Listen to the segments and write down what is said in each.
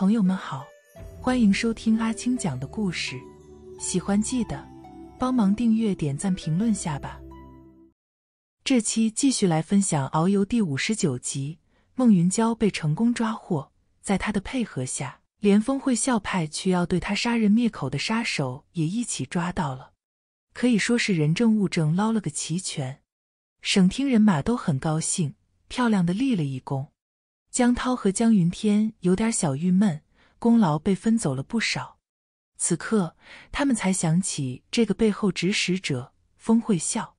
朋友们好，欢迎收听阿青讲的故事，喜欢记得帮忙订阅、点赞、评论下吧。这期继续来分享《遨游》第五十九集，孟云娇被成功抓获，在他的配合下，连峰会校派去要对他杀人灭口的杀手也一起抓到了，可以说是人证物证捞了个齐全，省厅人马都很高兴，漂亮的立了一功。江涛和江云天有点小郁闷，功劳被分走了不少。此刻，他们才想起这个背后指使者——风会笑。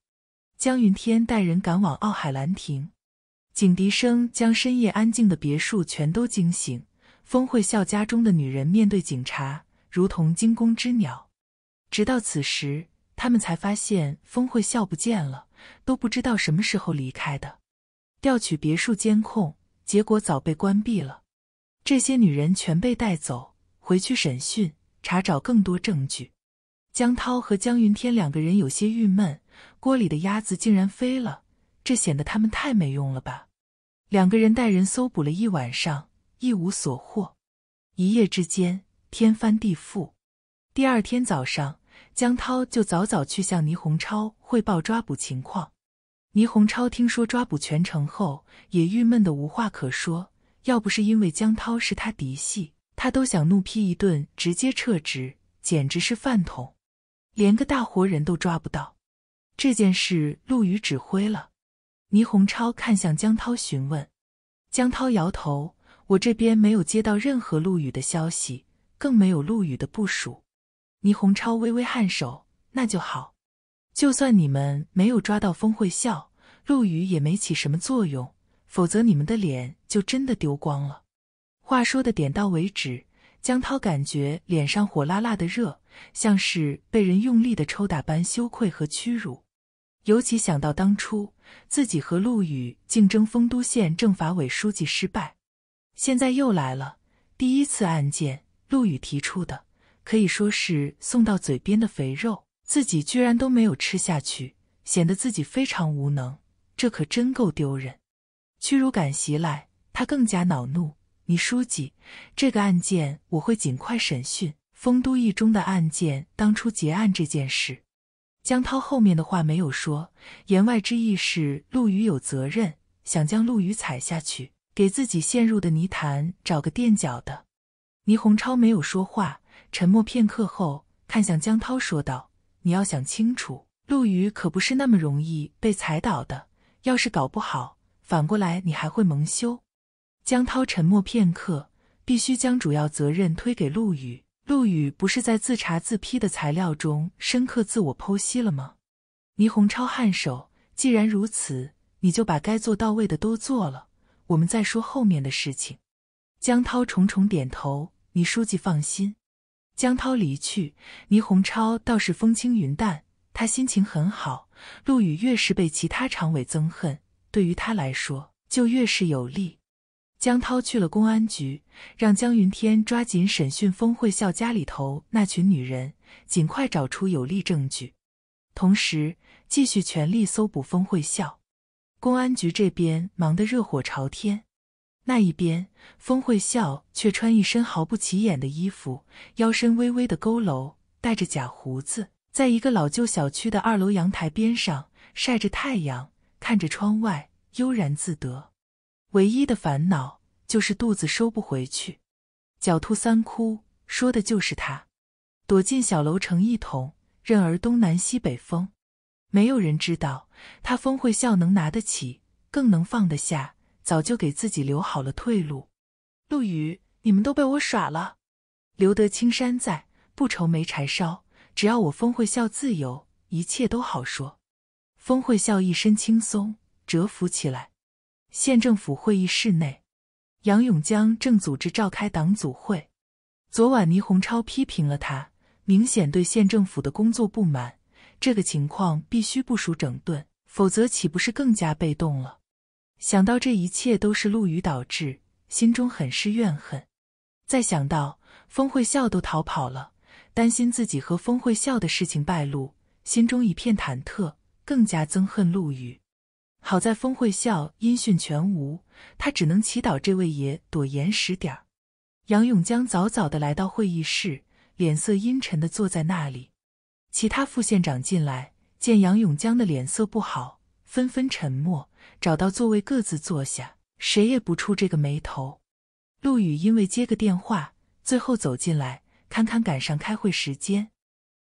江云天带人赶往奥海兰亭，警笛声将深夜安静的别墅全都惊醒。风会笑家中的女人面对警察，如同惊弓之鸟。直到此时，他们才发现风会笑不见了，都不知道什么时候离开的。调取别墅监控。结果早被关闭了，这些女人全被带走回去审讯，查找更多证据。江涛和江云天两个人有些郁闷，锅里的鸭子竟然飞了，这显得他们太没用了吧？两个人带人搜捕了一晚上，一无所获。一夜之间天翻地覆。第二天早上，江涛就早早去向倪红超汇报抓捕情况。倪洪超听说抓捕全程后，也郁闷的无话可说。要不是因为江涛是他嫡系，他都想怒批一顿，直接撤职，简直是饭桶，连个大活人都抓不到。这件事陆羽指挥了，倪洪超看向江涛询问。江涛摇头：“我这边没有接到任何陆羽的消息，更没有陆羽的部署。”倪洪超微微颔首：“那就好。”就算你们没有抓到风会笑，陆羽也没起什么作用，否则你们的脸就真的丢光了。话说的点到为止，江涛感觉脸上火辣辣的热，像是被人用力的抽打般羞愧和屈辱。尤其想到当初自己和陆羽竞争丰都县政法委书记失败，现在又来了第一次案件，陆羽提出的，可以说是送到嘴边的肥肉。自己居然都没有吃下去，显得自己非常无能，这可真够丢人。屈辱感袭来，他更加恼怒。倪书记，这个案件我会尽快审讯。丰都一中的案件，当初结案这件事，江涛后面的话没有说，言外之意是陆羽有责任，想将陆羽踩下去，给自己陷入的泥潭找个垫脚的。倪洪超没有说话，沉默片刻后，看向江涛说道。你要想清楚，陆羽可不是那么容易被踩倒的。要是搞不好，反过来你还会蒙羞。江涛沉默片刻，必须将主要责任推给陆羽。陆羽不是在自查自批的材料中深刻自我剖析了吗？倪洪超颔首，既然如此，你就把该做到位的都做了，我们再说后面的事情。江涛重重点头，倪书记放心。江涛离去，倪洪超倒是风轻云淡，他心情很好。陆羽越是被其他常委憎恨，对于他来说就越是有利。江涛去了公安局，让江云天抓紧审讯封慧笑家里头那群女人，尽快找出有力证据，同时继续全力搜捕封慧笑。公安局这边忙得热火朝天。那一边，风会笑，却穿一身毫不起眼的衣服，腰身微微的佝偻，戴着假胡子，在一个老旧小区的二楼阳台边上晒着太阳，看着窗外，悠然自得。唯一的烦恼就是肚子收不回去，“狡兔三窟”说的就是他，躲进小楼成一统，任尔东南西北风。没有人知道，他风会笑，能拿得起，更能放得下。早就给自己留好了退路，陆羽，你们都被我耍了。留得青山在，不愁没柴烧。只要我峰会笑自由，一切都好说。峰会笑一身轻松，折服起来。县政府会议室内，杨永江正组织召开党组会。昨晚倪洪超批评了他，明显对县政府的工作不满。这个情况必须部署整顿，否则岂不是更加被动了？想到这一切都是陆羽导致，心中很是怨恨。再想到封会笑都逃跑了，担心自己和封会笑的事情败露，心中一片忐忑，更加憎恨陆羽。好在封会笑音讯全无，他只能祈祷这位爷躲严实点儿。杨永江早早的来到会议室，脸色阴沉的坐在那里。其他副县长进来，见杨永江的脸色不好，纷纷沉默。找到座位，各自坐下，谁也不触这个眉头。陆羽因为接个电话，最后走进来，堪堪赶上开会时间。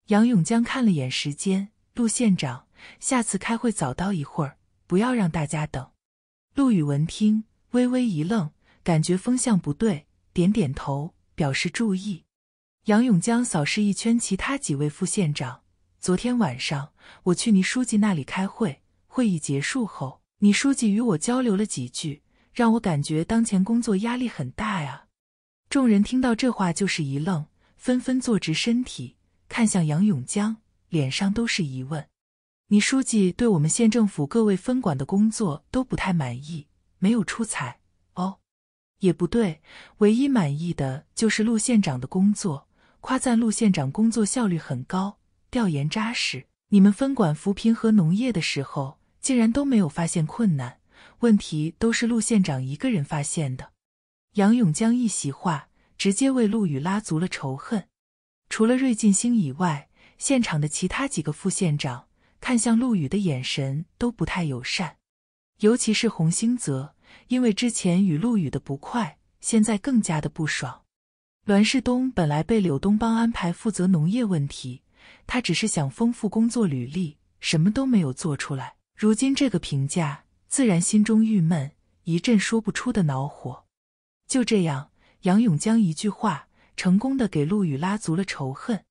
杨永江看了眼时间，陆县长，下次开会早到一会儿，不要让大家等。陆羽闻听，微微一愣，感觉风向不对，点点头表示注意。杨永江扫视一圈其他几位副县长，昨天晚上我去倪书记那里开会，会议结束后。你书记与我交流了几句，让我感觉当前工作压力很大呀。众人听到这话就是一愣，纷纷坐直身体，看向杨永江，脸上都是疑问。你书记对我们县政府各位分管的工作都不太满意，没有出彩哦。也不对，唯一满意的就是陆县长的工作，夸赞陆县长工作效率很高，调研扎实。你们分管扶贫和农业的时候。竟然都没有发现困难，问题都是陆县长一个人发现的。杨永江一席话，直接为陆羽拉足了仇恨。除了瑞晋兴以外，现场的其他几个副县长看向陆羽的眼神都不太友善。尤其是洪兴泽，因为之前与陆羽的不快，现在更加的不爽。栾世东本来被柳东邦安排负责农业问题，他只是想丰富工作履历，什么都没有做出来。如今这个评价，自然心中郁闷，一阵说不出的恼火。就这样，杨永江一句话，成功的给陆羽拉足了仇恨。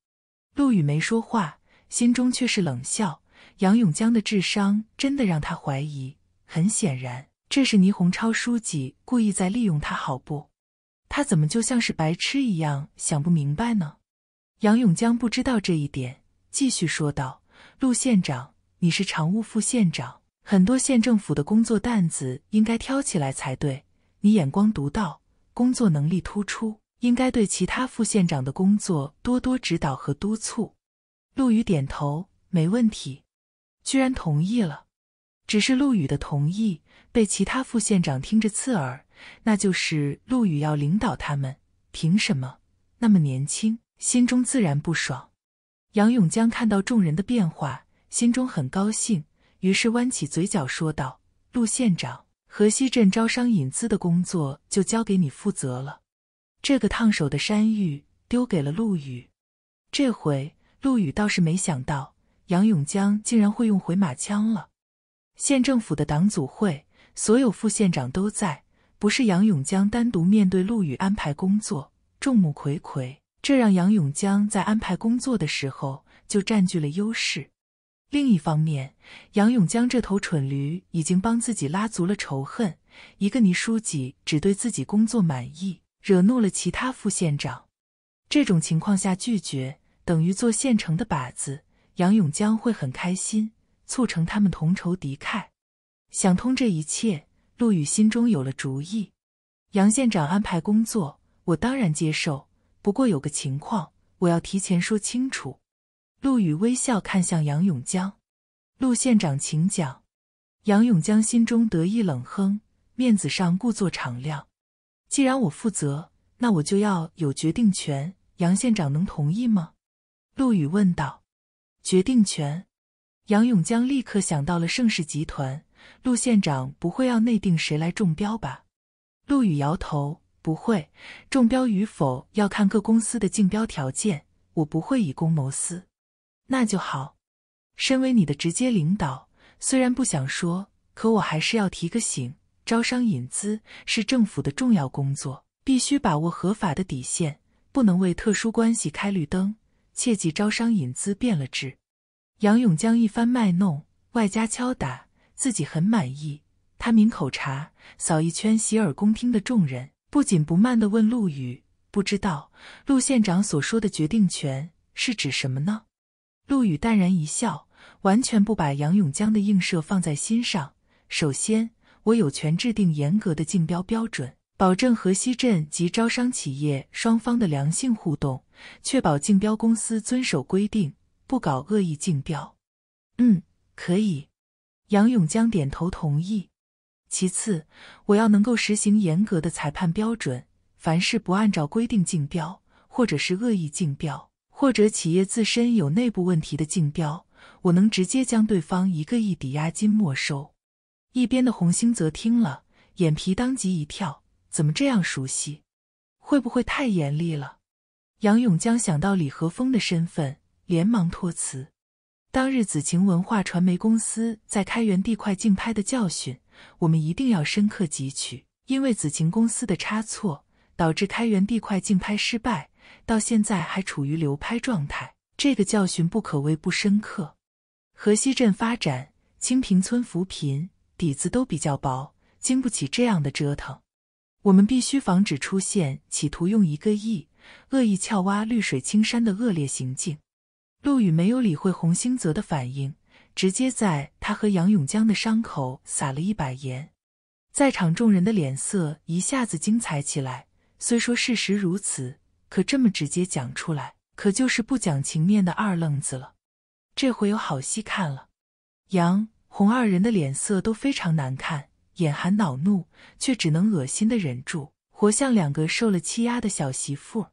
陆羽没说话，心中却是冷笑。杨永江的智商真的让他怀疑。很显然，这是倪红超书记故意在利用他，好不？他怎么就像是白痴一样，想不明白呢？杨永江不知道这一点，继续说道：“陆县长。”你是常务副县长，很多县政府的工作担子应该挑起来才对。你眼光独到，工作能力突出，应该对其他副县长的工作多多指导和督促。陆羽点头，没问题。居然同意了，只是陆羽的同意被其他副县长听着刺耳，那就是陆羽要领导他们，凭什么？那么年轻，心中自然不爽。杨永江看到众人的变化。心中很高兴，于是弯起嘴角说道：“陆县长，河西镇招商引资的工作就交给你负责了。”这个烫手的山芋丢给了陆羽。这回陆羽倒是没想到，杨永江竟然会用回马枪了。县政府的党组会，所有副县长都在，不是杨永江单独面对陆羽安排工作，众目睽睽，这让杨永江在安排工作的时候就占据了优势。另一方面，杨永江这头蠢驴已经帮自己拉足了仇恨。一个倪书记只对自己工作满意，惹怒了其他副县长。这种情况下拒绝，等于做现成的靶子。杨永江会很开心，促成他们同仇敌忾。想通这一切，陆羽心中有了主意。杨县长安排工作，我当然接受。不过有个情况，我要提前说清楚。陆羽微笑看向杨永江，陆县长，请讲。杨永江心中得意，冷哼，面子上故作敞亮。既然我负责，那我就要有决定权。杨县长能同意吗？陆羽问道。决定权，杨永江立刻想到了盛世集团。陆县长不会要内定谁来中标吧？陆羽摇头，不会。中标与否要看各公司的竞标条件，我不会以公谋私。那就好，身为你的直接领导，虽然不想说，可我还是要提个醒：招商引资是政府的重要工作，必须把握合法的底线，不能为特殊关系开绿灯。切记，招商引资变了质。杨勇将一番卖弄，外加敲打，自己很满意。他抿口茶，扫一圈洗耳恭听的众人，不紧不慢的问陆羽：“不知道陆县长所说的决定权是指什么呢？”陆羽淡然一笑，完全不把杨永江的映射放在心上。首先，我有权制定严格的竞标标准，保证河西镇及招商企业双方的良性互动，确保竞标公司遵守规定，不搞恶意竞标。嗯，可以。杨永江点头同意。其次，我要能够实行严格的裁判标准，凡是不按照规定竞标，或者是恶意竞标。或者企业自身有内部问题的竞标，我能直接将对方一个亿抵押金没收。一边的洪兴则听了，眼皮当即一跳，怎么这样熟悉？会不会太严厉了？杨永江想到李和峰的身份，连忙托辞。当日子晴文化传媒公司在开源地块竞拍的教训，我们一定要深刻汲取。因为子晴公司的差错，导致开源地块竞拍失败。到现在还处于流拍状态，这个教训不可谓不深刻。河西镇发展、清平村扶贫底子都比较薄，经不起这样的折腾。我们必须防止出现企图用一个亿恶意撬挖绿水青山的恶劣行径。陆羽没有理会洪兴泽的反应，直接在他和杨永江的伤口撒了一把盐。在场众人的脸色一下子精彩起来。虽说事实如此。可这么直接讲出来，可就是不讲情面的二愣子了。这回有好戏看了。杨红二人的脸色都非常难看，眼含恼怒，却只能恶心的忍住，活像两个受了欺压的小媳妇。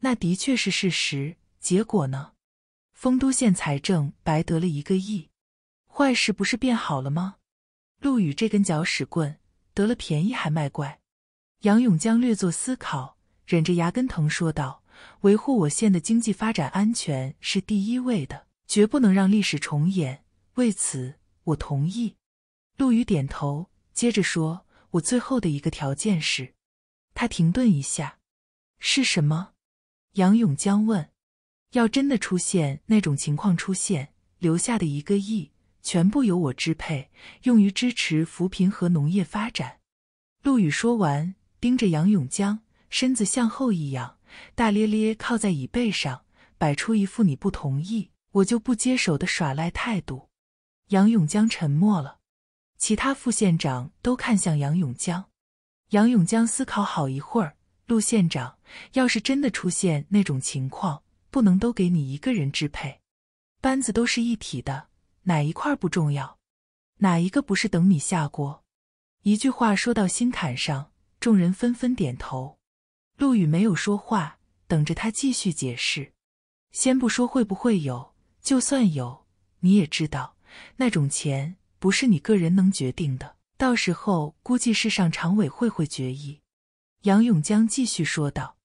那的确是事实。结果呢？丰都县财政白得了一个亿，坏事不是变好了吗？陆羽这根搅屎棍得了便宜还卖乖。杨永江略作思考。忍着牙根疼说道：“维护我县的经济发展安全是第一位的，绝不能让历史重演。为此，我同意。”陆羽点头，接着说：“我最后的一个条件是……”他停顿一下，“是什么？”杨永江问。“要真的出现那种情况出现，留下的一个亿全部由我支配，用于支持扶贫和农业发展。”陆羽说完，盯着杨永江。身子向后一仰，大咧咧靠在椅背上，摆出一副你不同意我就不接手的耍赖态度。杨永江沉默了，其他副县长都看向杨永江。杨永江思考好一会儿，陆县长，要是真的出现那种情况，不能都给你一个人支配，班子都是一体的，哪一块不重要，哪一个不是等你下锅？一句话说到心坎上，众人纷纷点头。陆羽没有说话，等着他继续解释。先不说会不会有，就算有，你也知道，那种钱不是你个人能决定的。到时候估计是上常委会会决议。杨永江继续说道：“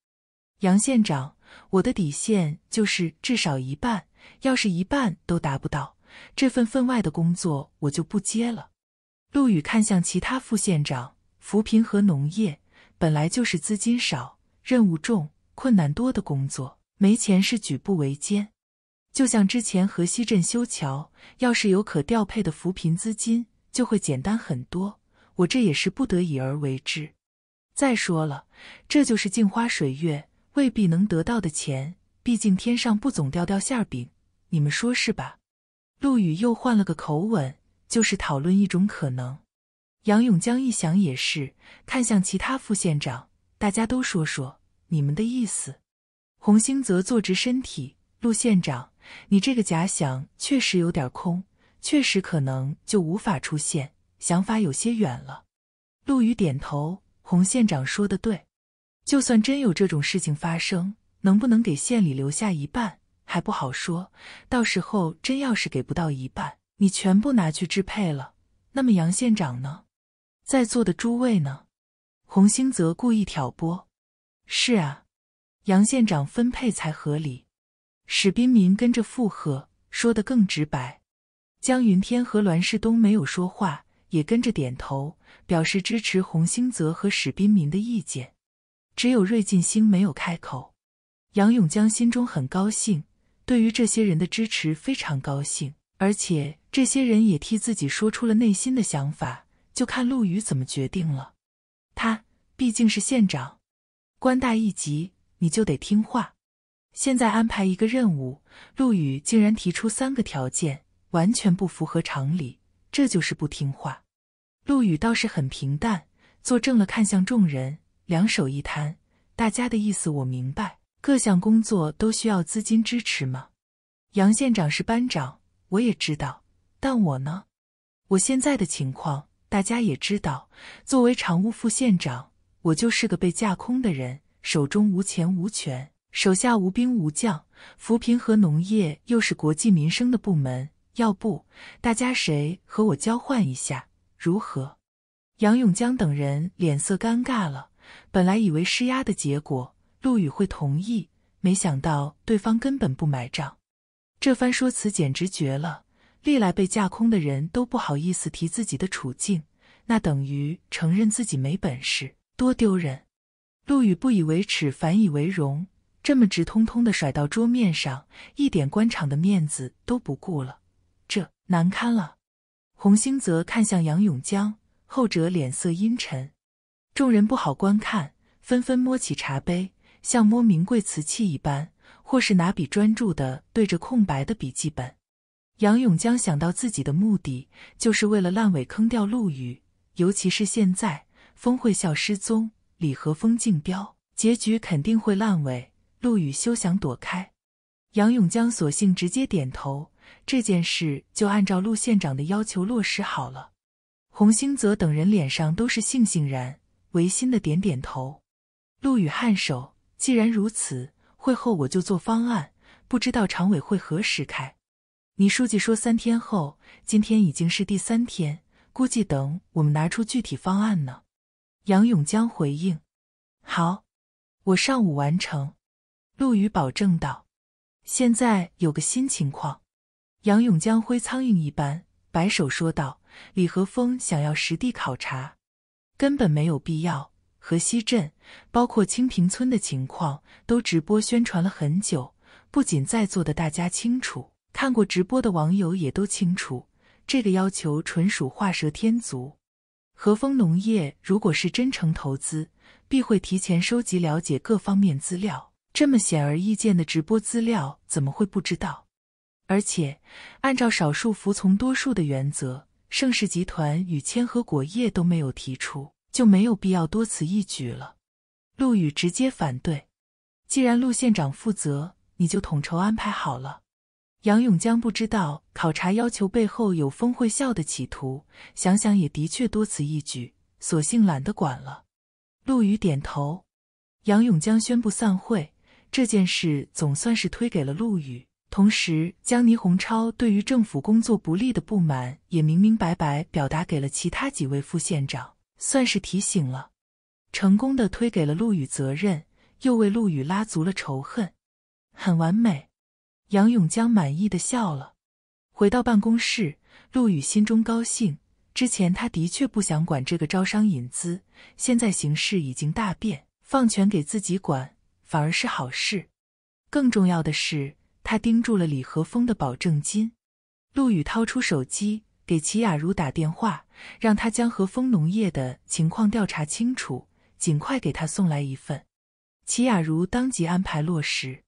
杨县长，我的底线就是至少一半，要是一半都达不到，这份分外的工作我就不接了。”陆羽看向其他副县长，扶贫和农业本来就是资金少。任务重、困难多的工作，没钱是举步维艰。就像之前河西镇修桥，要是有可调配的扶贫资金，就会简单很多。我这也是不得已而为之。再说了，这就是镜花水月，未必能得到的钱。毕竟天上不总掉掉馅饼，你们说是吧？陆羽又换了个口吻，就是讨论一种可能。杨永江一想也是，看向其他副县长，大家都说说。你们的意思？洪兴泽坐直身体，陆县长，你这个假想确实有点空，确实可能就无法出现，想法有些远了。陆羽点头，洪县长说的对，就算真有这种事情发生，能不能给县里留下一半还不好说。到时候真要是给不到一半，你全部拿去支配了，那么杨县长呢？在座的诸位呢？洪兴泽故意挑拨。是啊，杨县长分配才合理。史斌民跟着附和，说的更直白。江云天和栾世东没有说话，也跟着点头，表示支持洪兴泽和史斌民的意见。只有瑞晋兴没有开口。杨永江心中很高兴，对于这些人的支持非常高兴，而且这些人也替自己说出了内心的想法。就看陆羽怎么决定了。他毕竟是县长。官大一级，你就得听话。现在安排一个任务，陆羽竟然提出三个条件，完全不符合常理，这就是不听话。陆羽倒是很平淡，坐正了，看向众人，两手一摊：“大家的意思我明白，各项工作都需要资金支持嘛。杨县长是班长，我也知道，但我呢？我现在的情况大家也知道，作为常务副县长。”我就是个被架空的人，手中无钱无权，手下无兵无将。扶贫和农业又是国计民生的部门，要不大家谁和我交换一下，如何？杨永江等人脸色尴尬了。本来以为施压的结果，陆羽会同意，没想到对方根本不买账。这番说辞简直绝了。历来被架空的人都不好意思提自己的处境，那等于承认自己没本事。多丢人！陆羽不以为耻，反以为荣，这么直通通的甩到桌面上，一点官场的面子都不顾了，这难堪了。洪兴泽看向杨永江，后者脸色阴沉。众人不好观看，纷纷摸起茶杯，像摸名贵瓷器一般，或是拿笔专注的对着空白的笔记本。杨永江想到自己的目的，就是为了烂尾坑掉陆羽，尤其是现在。峰会笑失踪，李和峰竞标，结局肯定会烂尾。陆羽休想躲开。杨永江索性直接点头，这件事就按照陆县长的要求落实好了。洪兴泽等人脸上都是悻悻然，违心的点点头。陆羽颔首，既然如此，会后我就做方案。不知道常委会何时开？你书记说三天后，今天已经是第三天，估计等我们拿出具体方案呢。杨永江回应：“好，我上午完成。”陆羽保证道：“现在有个新情况。”杨永江挥苍蝇一般摆手说道：“李和峰想要实地考察，根本没有必要。河西镇，包括清平村的情况，都直播宣传了很久，不仅在座的大家清楚，看过直播的网友也都清楚。这个要求纯属画蛇添足。”和丰农业如果是真诚投资，必会提前收集了解各方面资料。这么显而易见的直播资料，怎么会不知道？而且，按照少数服从多数的原则，盛世集团与千和果业都没有提出，就没有必要多此一举了。陆羽直接反对，既然陆县长负责，你就统筹安排好了。杨永江不知道考察要求背后有峰会校的企图，想想也的确多此一举，索性懒得管了。陆羽点头，杨永江宣布散会，这件事总算是推给了陆羽，同时将倪洪超对于政府工作不利的不满也明明白白表达给了其他几位副县长，算是提醒了，成功的推给了陆羽责任，又为陆羽拉足了仇恨，很完美。杨永江满意的笑了，回到办公室，陆羽心中高兴。之前他的确不想管这个招商引资，现在形势已经大变，放权给自己管反而是好事。更重要的是，他盯住了李和峰的保证金。陆羽掏出手机给齐雅茹打电话，让他将和丰农业的情况调查清楚，尽快给他送来一份。齐雅茹当即安排落实。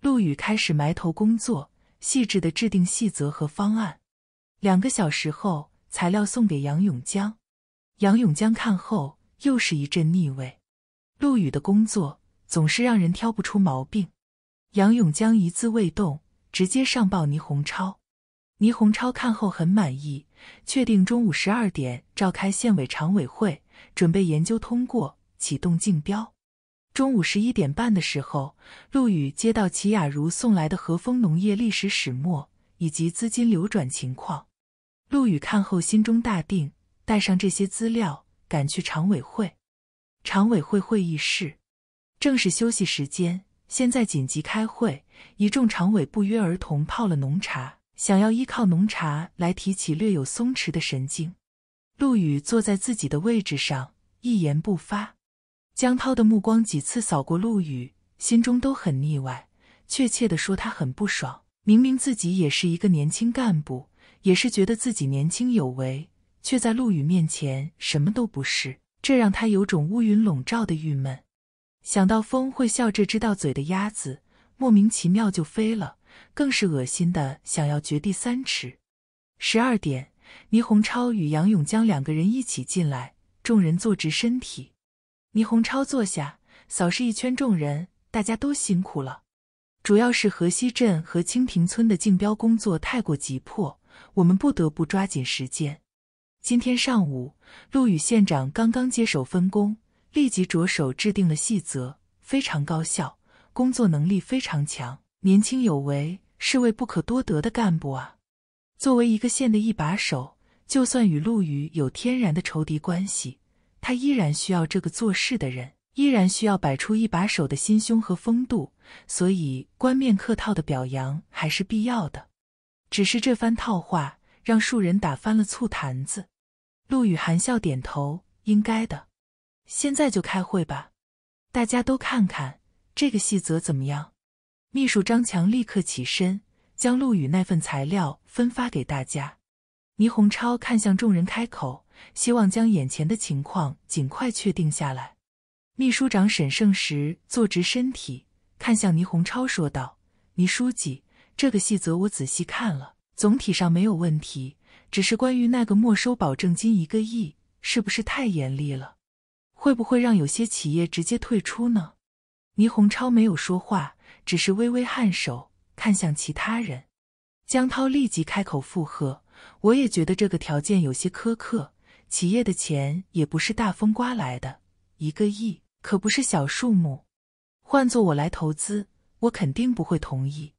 陆羽开始埋头工作，细致的制定细则和方案。两个小时后，材料送给杨永江。杨永江看后又是一阵腻味。陆羽的工作总是让人挑不出毛病。杨永江一字未动，直接上报倪洪超。倪洪超看后很满意，确定中午十二点召开县委常委会，准备研究通过启动竞标。中午十一点半的时候，陆羽接到齐雅茹送来的和丰农业历史始末以及资金流转情况。陆羽看后心中大定，带上这些资料赶去常委会。常委会会议室，正是休息时间，现在紧急开会。一众常委不约而同泡了浓茶，想要依靠浓茶来提起略有松弛的神经。陆羽坐在自己的位置上，一言不发。江涛的目光几次扫过陆羽，心中都很腻歪。确切的说，他很不爽。明明自己也是一个年轻干部，也是觉得自己年轻有为，却在陆羽面前什么都不是，这让他有种乌云笼罩的郁闷。想到风会笑这知道嘴的鸭子，莫名其妙就飞了，更是恶心的想要掘地三尺。十二点，倪洪超与杨永江两个人一起进来，众人坐直身体。倪洪超坐下，扫视一圈众人，大家都辛苦了。主要是河西镇和清平村的竞标工作太过急迫，我们不得不抓紧时间。今天上午，陆羽县长刚刚接手分工，立即着手制定了细则，非常高效，工作能力非常强，年轻有为，是位不可多得的干部啊。作为一个县的一把手，就算与陆羽有天然的仇敌关系。他依然需要这个做事的人，依然需要摆出一把手的心胸和风度，所以官面客套的表扬还是必要的。只是这番套话让树人打翻了醋坛子。陆羽含笑点头：“应该的，现在就开会吧，大家都看看这个细则怎么样。”秘书张强立刻起身，将陆羽那份材料分发给大家。倪洪超看向众人，开口。希望将眼前的情况尽快确定下来。秘书长沈胜时坐直身体，看向倪洪超，说道：“倪书记，这个细则我仔细看了，总体上没有问题，只是关于那个没收保证金一个亿，是不是太严厉了？会不会让有些企业直接退出呢？”倪洪超没有说话，只是微微颔首，看向其他人。江涛立即开口附和：“我也觉得这个条件有些苛刻。”企业的钱也不是大风刮来的，一个亿可不是小数目。换做我来投资，我肯定不会同意。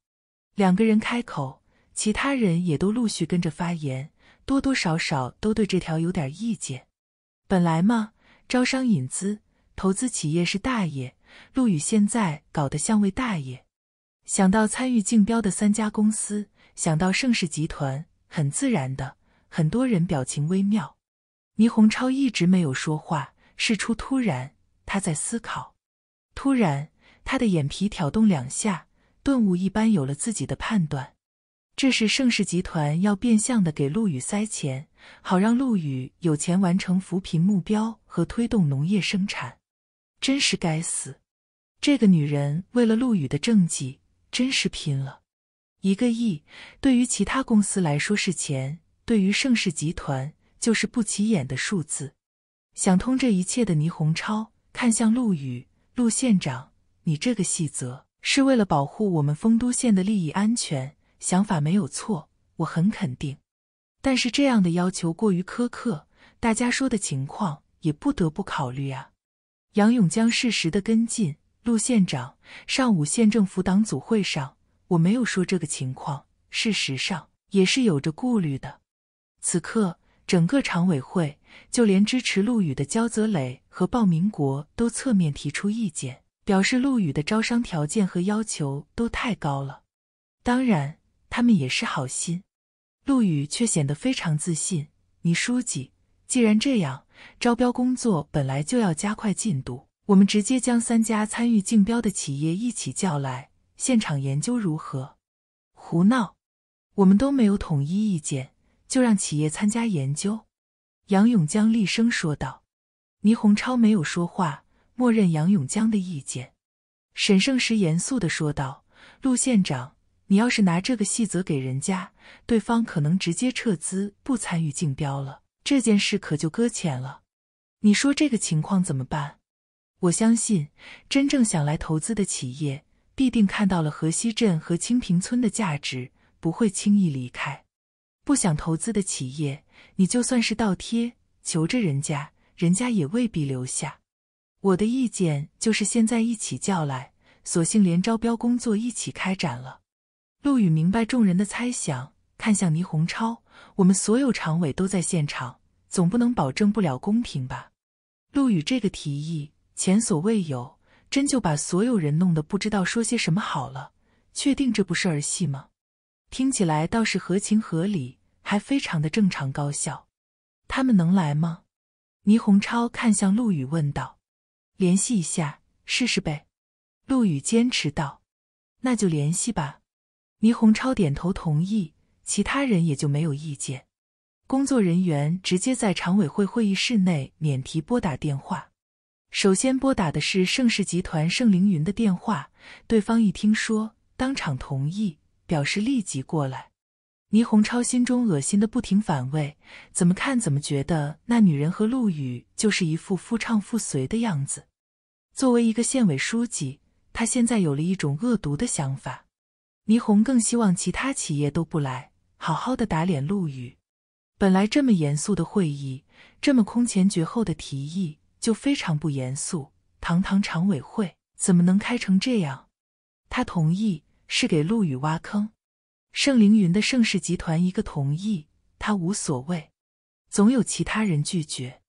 两个人开口，其他人也都陆续跟着发言，多多少少都对这条有点意见。本来嘛，招商引资、投资企业是大爷，陆羽现在搞得像位大爷。想到参与竞标的三家公司，想到盛世集团，很自然的，很多人表情微妙。倪洪超一直没有说话。事出突然，他在思考。突然，他的眼皮挑动两下，顿悟一般有了自己的判断：这是盛世集团要变相的给陆羽塞钱，好让陆羽有钱完成扶贫目标和推动农业生产。真是该死！这个女人为了陆羽的政绩，真是拼了。一个亿对于其他公司来说是钱，对于盛世集团。就是不起眼的数字。想通这一切的倪洪超看向陆羽，陆县长，你这个细则是为了保护我们丰都县的利益安全，想法没有错，我很肯定。但是这样的要求过于苛刻，大家说的情况也不得不考虑啊。杨勇将适时的跟进。陆县长，上午县政府党组会上，我没有说这个情况，事实上也是有着顾虑的。此刻。整个常委会，就连支持陆羽的焦泽磊和鲍明国都侧面提出意见，表示陆羽的招商条件和要求都太高了。当然，他们也是好心。陆羽却显得非常自信：“李书记，既然这样，招标工作本来就要加快进度，我们直接将三家参与竞标的企业一起叫来，现场研究如何。”“胡闹！我们都没有统一意见。”就让企业参加研究，杨永江厉声说道。倪洪超没有说话，默认杨永江的意见。沈胜时严肃地说道：“陆县长，你要是拿这个细则给人家，对方可能直接撤资，不参与竞标了。这件事可就搁浅了。你说这个情况怎么办？我相信，真正想来投资的企业，必定看到了河西镇和清平村的价值，不会轻易离开。”不想投资的企业，你就算是倒贴求着人家，人家也未必留下。我的意见就是现在一起叫来，索性连招标工作一起开展了。陆羽明白众人的猜想，看向倪洪超：“我们所有常委都在现场，总不能保证不了公平吧？”陆羽这个提议前所未有，真就把所有人弄得不知道说些什么好了。确定这不是儿戏吗？听起来倒是合情合理。还非常的正常高效，他们能来吗？倪洪超看向陆羽问道：“联系一下试试呗。”陆羽坚持道：“那就联系吧。”倪洪超点头同意，其他人也就没有意见。工作人员直接在常委会会议室内免提拨打电话，首先拨打的是盛世集团盛凌云的电话，对方一听说，当场同意，表示立即过来。倪洪超心中恶心的不停反胃，怎么看怎么觉得那女人和陆羽就是一副夫唱妇随的样子。作为一个县委书记，他现在有了一种恶毒的想法。倪虹更希望其他企业都不来，好好的打脸陆羽。本来这么严肃的会议，这么空前绝后的提议，就非常不严肃。堂堂常委会怎么能开成这样？他同意是给陆羽挖坑。盛凌云的盛世集团一个同意，他无所谓，总有其他人拒绝。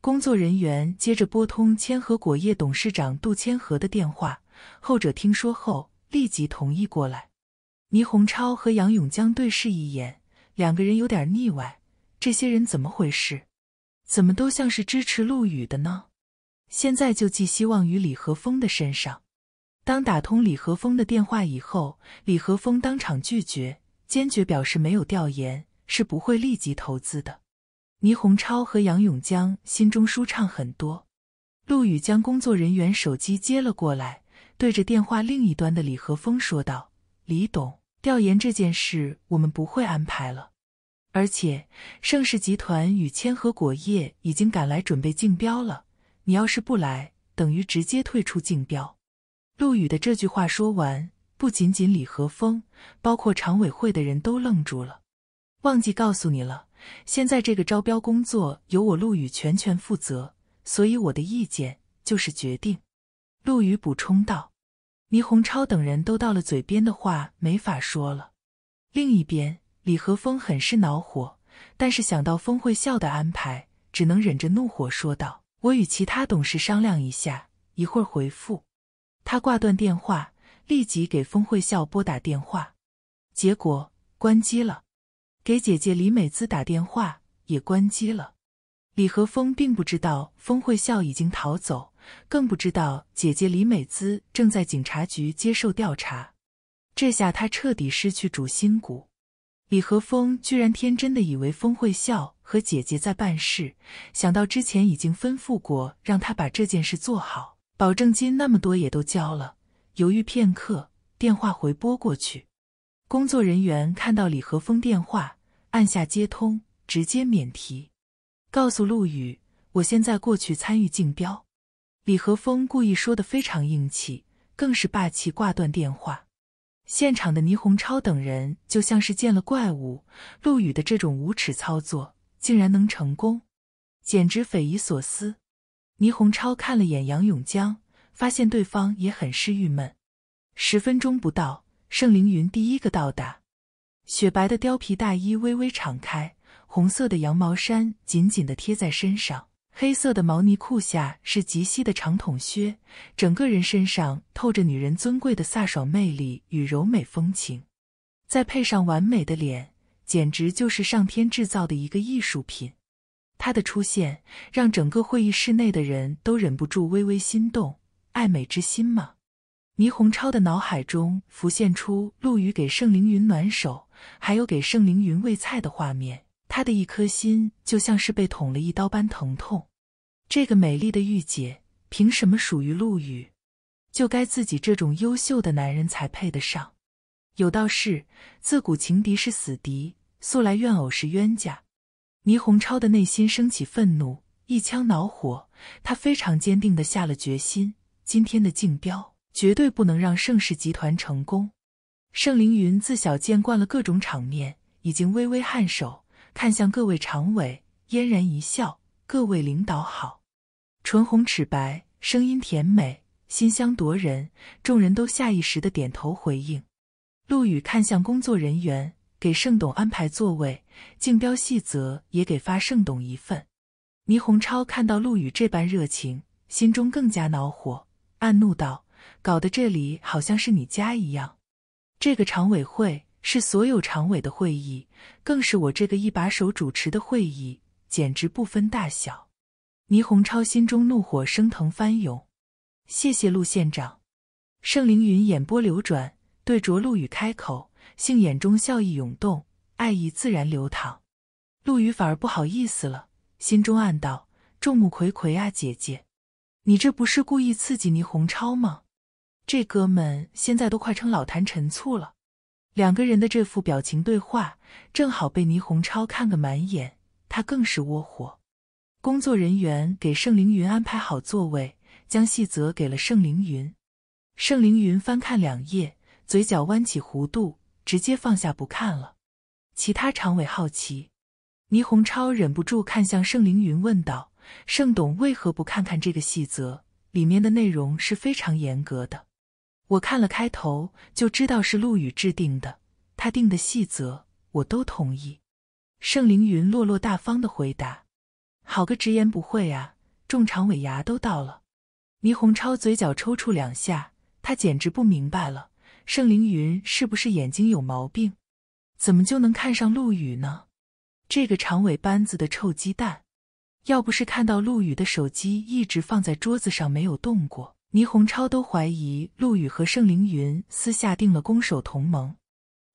工作人员接着拨通千和果业董事长杜千和的电话，后者听说后立即同意过来。倪洪超和杨永江对视一眼，两个人有点腻歪。这些人怎么回事？怎么都像是支持陆羽的呢？现在就寄希望于李和峰的身上。当打通李和峰的电话以后，李和峰当场拒绝，坚决表示没有调研是不会立即投资的。倪洪超和杨永江心中舒畅很多。陆羽将工作人员手机接了过来，对着电话另一端的李和峰说道：“李董，调研这件事我们不会安排了，而且盛世集团与千和果业已经赶来准备竞标了，你要是不来，等于直接退出竞标。”陆羽的这句话说完，不仅仅李和峰，包括常委会的人都愣住了。忘记告诉你了，现在这个招标工作由我陆羽全权负责，所以我的意见就是决定。陆羽补充道：“倪洪超等人都到了，嘴边的话没法说了。”另一边，李和峰很是恼火，但是想到峰会笑的安排，只能忍着怒火说道：“我与其他董事商量一下，一会儿回复。”他挂断电话，立即给丰慧孝拨打电话，结果关机了。给姐姐李美姿打电话也关机了。李和峰并不知道丰慧孝已经逃走，更不知道姐姐李美姿正在警察局接受调查。这下他彻底失去主心骨。李和峰居然天真的以为丰慧孝和姐姐在办事，想到之前已经吩咐过让他把这件事做好。保证金那么多，也都交了。犹豫片刻，电话回拨过去。工作人员看到李和峰电话，按下接通，直接免提，告诉陆羽：“我现在过去参与竞标。”李和峰故意说的非常硬气，更是霸气挂断电话。现场的倪洪超等人就像是见了怪物。陆羽的这种无耻操作竟然能成功，简直匪夷所思。倪洪超看了眼杨永江，发现对方也很是郁闷。十分钟不到，盛凌云第一个到达。雪白的貂皮大衣微微敞开，红色的羊毛衫紧紧的贴在身上，黑色的毛呢裤下是及膝的长筒靴，整个人身上透着女人尊贵的飒爽魅力与柔美风情，再配上完美的脸，简直就是上天制造的一个艺术品。她的出现让整个会议室内的人都忍不住微微心动，爱美之心嘛。倪虹超的脑海中浮现出陆羽给盛凌云暖手，还有给盛凌云喂菜的画面，他的一颗心就像是被捅了一刀般疼痛。这个美丽的御姐凭什么属于陆羽？就该自己这种优秀的男人才配得上。有道是，自古情敌是死敌，素来怨偶是冤家。倪洪超的内心升起愤怒，一腔恼火，他非常坚定地下了决心：今天的竞标绝对不能让盛世集团成功。盛凌云自小见惯了各种场面，已经微微颔首，看向各位常委，嫣然一笑：“各位领导好。”唇红齿白，声音甜美，馨香夺人，众人都下意识的点头回应。陆羽看向工作人员。给盛董安排座位，竞标细则也给发盛董一份。倪洪超看到陆羽这般热情，心中更加恼火，暗怒道：“搞得这里好像是你家一样，这个常委会是所有常委的会议，更是我这个一把手主持的会议，简直不分大小。”倪洪超心中怒火升腾翻涌。谢谢陆县长。盛凌云眼波流转，对着陆羽开口。杏眼中笑意涌动，爱意自然流淌。陆羽反而不好意思了，心中暗道：“众目睽睽啊，姐姐，你这不是故意刺激倪虹超吗？这哥们现在都快成老坛陈醋了。”两个人的这副表情对话，正好被倪红超看个满眼，他更是窝火。工作人员给盛凌云安排好座位，将细则给了盛凌云。盛凌云翻看两页，嘴角弯起弧度。直接放下不看了。其他常委好奇，倪洪超忍不住看向盛凌云，问道：“盛董，为何不看看这个细则？里面的内容是非常严格的。我看了开头，就知道是陆羽制定的，他定的细则，我都同意。”盛凌云落落大方的回答：“好个直言不讳啊！”众常委牙都到了，倪洪超嘴角抽搐两下，他简直不明白了。盛凌云是不是眼睛有毛病？怎么就能看上陆羽呢？这个长尾班子的臭鸡蛋！要不是看到陆羽的手机一直放在桌子上没有动过，倪洪超都怀疑陆羽和盛凌云私下定了攻守同盟。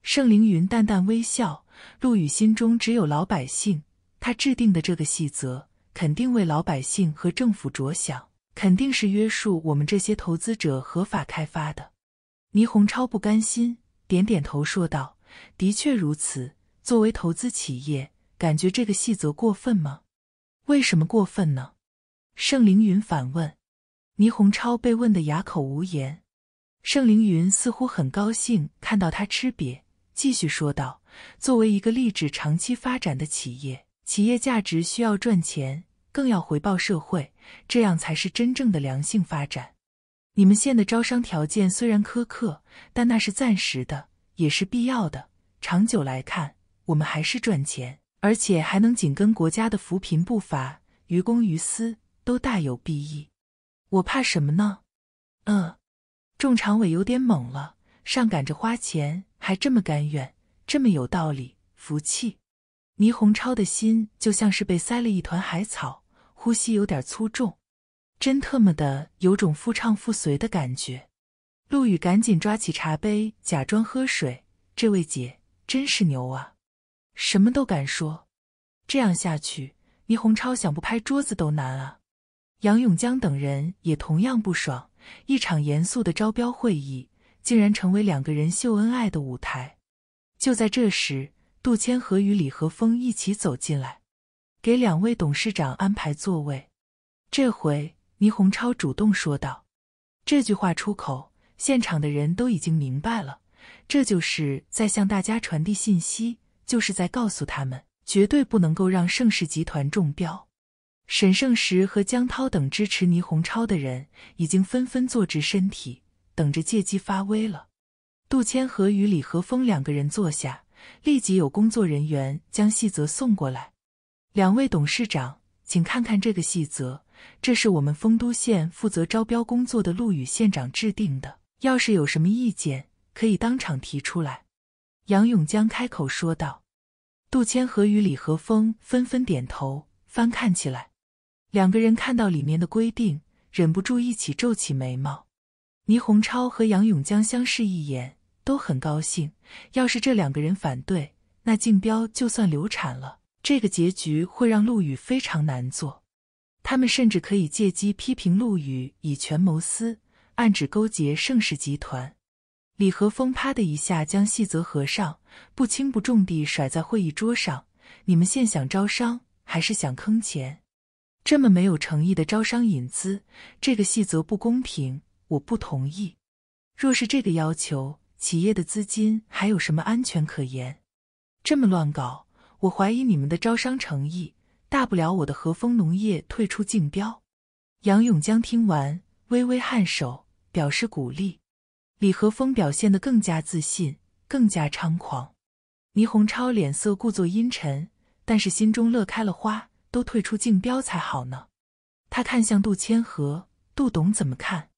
盛凌云淡淡微笑，陆羽心中只有老百姓，他制定的这个细则肯定为老百姓和政府着想，肯定是约束我们这些投资者合法开发的。倪洪超不甘心，点点头说道：“的确如此。作为投资企业，感觉这个细则过分吗？为什么过分呢？”盛凌云反问。倪洪超被问得哑口无言。盛凌云似乎很高兴看到他吃瘪，继续说道：“作为一个立志长期发展的企业，企业价值需要赚钱，更要回报社会，这样才是真正的良性发展。”你们县的招商条件虽然苛刻，但那是暂时的，也是必要的。长久来看，我们还是赚钱，而且还能紧跟国家的扶贫步伐，于公于私都大有裨益。我怕什么呢？嗯，众常委有点懵了，上赶着花钱还这么甘愿，这么有道理，服气。倪洪超的心就像是被塞了一团海草，呼吸有点粗重。真特么的有种夫唱妇随的感觉，陆羽赶紧抓起茶杯假装喝水。这位姐真是牛啊，什么都敢说。这样下去，倪洪超想不拍桌子都难啊。杨永江等人也同样不爽。一场严肃的招标会议，竟然成为两个人秀恩爱的舞台。就在这时，杜谦和与李和峰一起走进来，给两位董事长安排座位。这回。倪洪超主动说道：“这句话出口，现场的人都已经明白了，这就是在向大家传递信息，就是在告诉他们，绝对不能够让盛世集团中标。”沈胜石和江涛等支持倪洪超的人已经纷纷坐直身体，等着借机发威了。杜谦和与李和峰两个人坐下，立即有工作人员将细则送过来。两位董事长，请看看这个细则。这是我们丰都县负责招标工作的陆羽县长制定的，要是有什么意见，可以当场提出来。”杨永江开口说道。杜千和与李和峰纷纷点头，翻看起来。两个人看到里面的规定，忍不住一起皱起眉毛。倪洪超和杨永江相视一眼，都很高兴。要是这两个人反对，那竞标就算流产了，这个结局会让陆羽非常难做。他们甚至可以借机批评陆羽以权谋私，暗指勾结盛世集团。李和峰啪的一下将细则合上，不轻不重地甩在会议桌上：“你们现想招商，还是想坑钱？这么没有诚意的招商引资，这个细则不公平，我不同意。若是这个要求，企业的资金还有什么安全可言？这么乱搞，我怀疑你们的招商诚意。”大不了我的和丰农业退出竞标。杨永江听完，微微颔首，表示鼓励。李和峰表现得更加自信，更加猖狂。倪洪超脸色故作阴沉，但是心中乐开了花，都退出竞标才好呢。他看向杜谦和，杜董怎么看？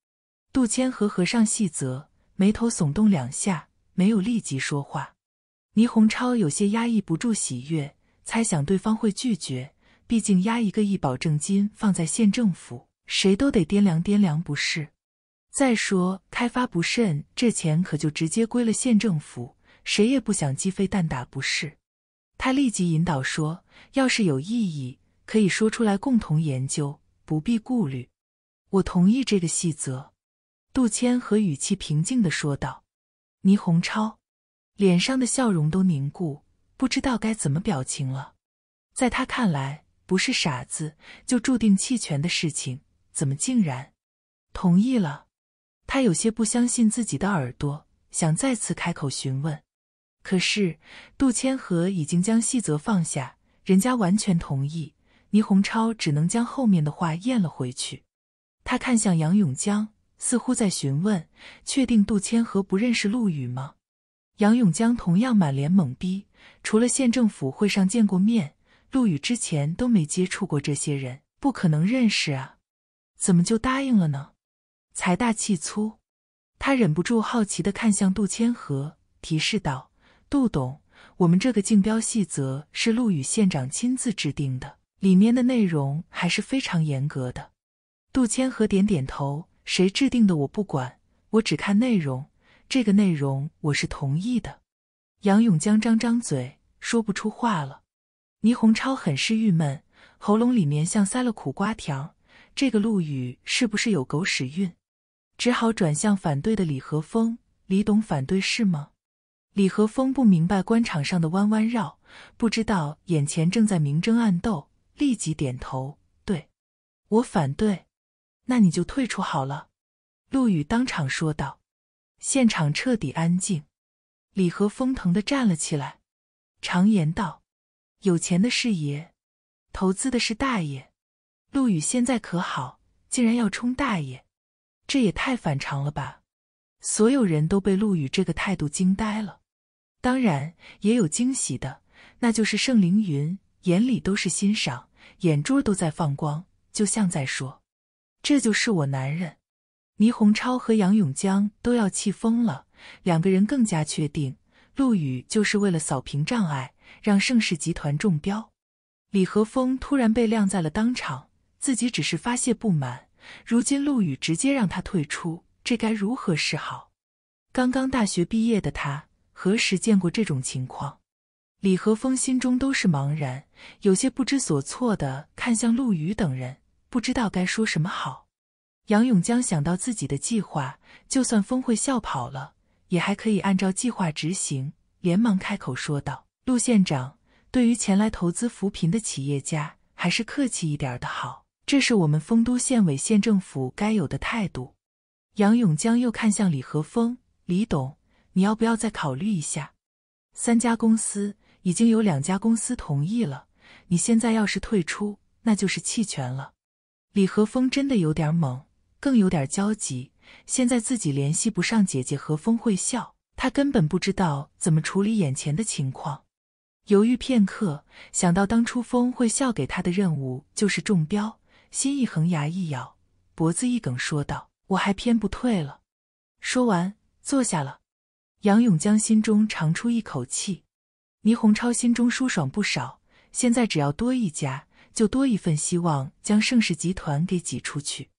杜谦和合上细则，眉头耸动两下，没有立即说话。倪洪超有些压抑不住喜悦，猜想对方会拒绝。毕竟压一个亿保证金放在县政府，谁都得掂量掂量，不是？再说开发不慎，这钱可就直接归了县政府，谁也不想鸡飞蛋打，不是？他立即引导说：“要是有异议，可以说出来，共同研究，不必顾虑。”我同意这个细则。”杜谦和语气平静地说道。倪洪超脸上的笑容都凝固，不知道该怎么表情了。在他看来，不是傻子就注定弃权的事情，怎么竟然同意了？他有些不相信自己的耳朵，想再次开口询问。可是杜千和已经将细则放下，人家完全同意。倪洪超只能将后面的话咽了回去。他看向杨永江，似乎在询问：确定杜千和不认识陆羽吗？杨永江同样满脸懵逼，除了县政府会上见过面。陆羽之前都没接触过这些人，不可能认识啊，怎么就答应了呢？财大气粗，他忍不住好奇的看向杜千和，提示道：“杜董，我们这个竞标细则是陆羽县长亲自制定的，里面的内容还是非常严格的。”杜千和点点头：“谁制定的我不管，我只看内容，这个内容我是同意的。”杨永江张张嘴，说不出话了。倪洪超很是郁闷，喉咙里面像塞了苦瓜条。这个陆羽是不是有狗屎运？只好转向反对的李和峰。李董反对是吗？李和峰不明白官场上的弯弯绕，不知道眼前正在明争暗斗，立即点头。对我反对，那你就退出好了。陆羽当场说道。现场彻底安静。李和峰疼的站了起来。常言道。有钱的是爷，投资的是大爷。陆羽现在可好，竟然要冲大爷，这也太反常了吧！所有人都被陆羽这个态度惊呆了，当然也有惊喜的，那就是盛凌云，眼里都是欣赏，眼珠都在放光，就像在说：“这就是我男人。”倪洪超和杨永江都要气疯了，两个人更加确定，陆羽就是为了扫平障碍。让盛世集团中标，李和峰突然被晾在了当场，自己只是发泄不满，如今陆羽直接让他退出，这该如何是好？刚刚大学毕业的他，何时见过这种情况？李和峰心中都是茫然，有些不知所措的看向陆羽等人，不知道该说什么好。杨永江想到自己的计划，就算峰会笑跑了，也还可以按照计划执行，连忙开口说道。陆县长，对于前来投资扶贫的企业家，还是客气一点的好。这是我们丰都县委县政府该有的态度。杨永江又看向李和峰，李董，你要不要再考虑一下？三家公司已经有两家公司同意了，你现在要是退出，那就是弃权了。”李和峰真的有点懵，更有点焦急。现在自己联系不上姐姐何峰会笑他根本不知道怎么处理眼前的情况。犹豫片刻，想到当初峰会笑给他的任务就是中标，心一横，牙一咬，脖子一梗，说道：“我还偏不退了。”说完，坐下了。杨永江心中长出一口气，倪洪超心中舒爽不少。现在只要多一家，就多一份希望将盛世集团给挤出去。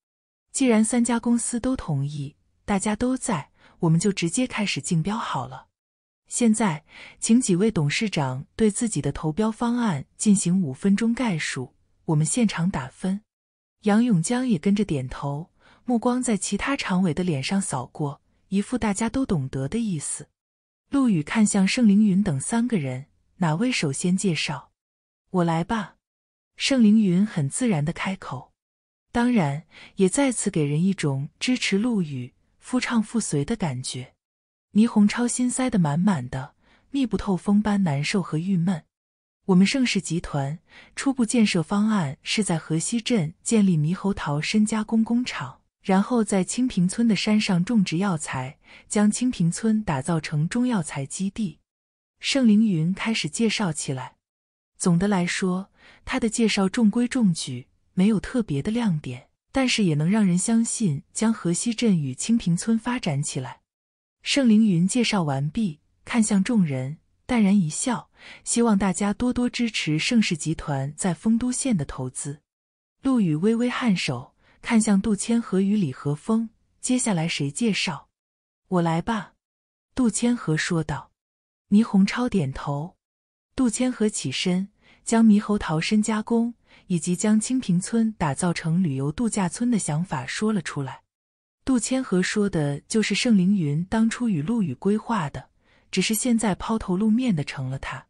既然三家公司都同意，大家都在，我们就直接开始竞标好了。现在，请几位董事长对自己的投标方案进行五分钟概述，我们现场打分。杨永江也跟着点头，目光在其他常委的脸上扫过，一副大家都懂得的意思。陆羽看向盛凌云等三个人，哪位首先介绍？我来吧。盛凌云很自然的开口，当然也再次给人一种支持陆羽夫唱妇随的感觉。倪洪超心塞得满满的，密不透风般难受和郁闷。我们盛世集团初步建设方案是在河西镇建立猕猴桃深加工工厂，然后在清平村的山上种植药材，将清平村打造成中药材基地。盛凌云开始介绍起来。总的来说，他的介绍中规中矩，没有特别的亮点，但是也能让人相信将河西镇与清平村发展起来。盛凌云介绍完毕，看向众人，淡然一笑，希望大家多多支持盛世集团在丰都县的投资。陆羽微微颔首，看向杜千和与李和峰，接下来谁介绍？我来吧。杜千和说道。倪洪超点头。杜千和起身，将猕猴桃深加工以及将清平村打造成旅游度假村的想法说了出来。杜千和说的，就是盛凌云当初与陆羽规划的，只是现在抛头露面的成了他。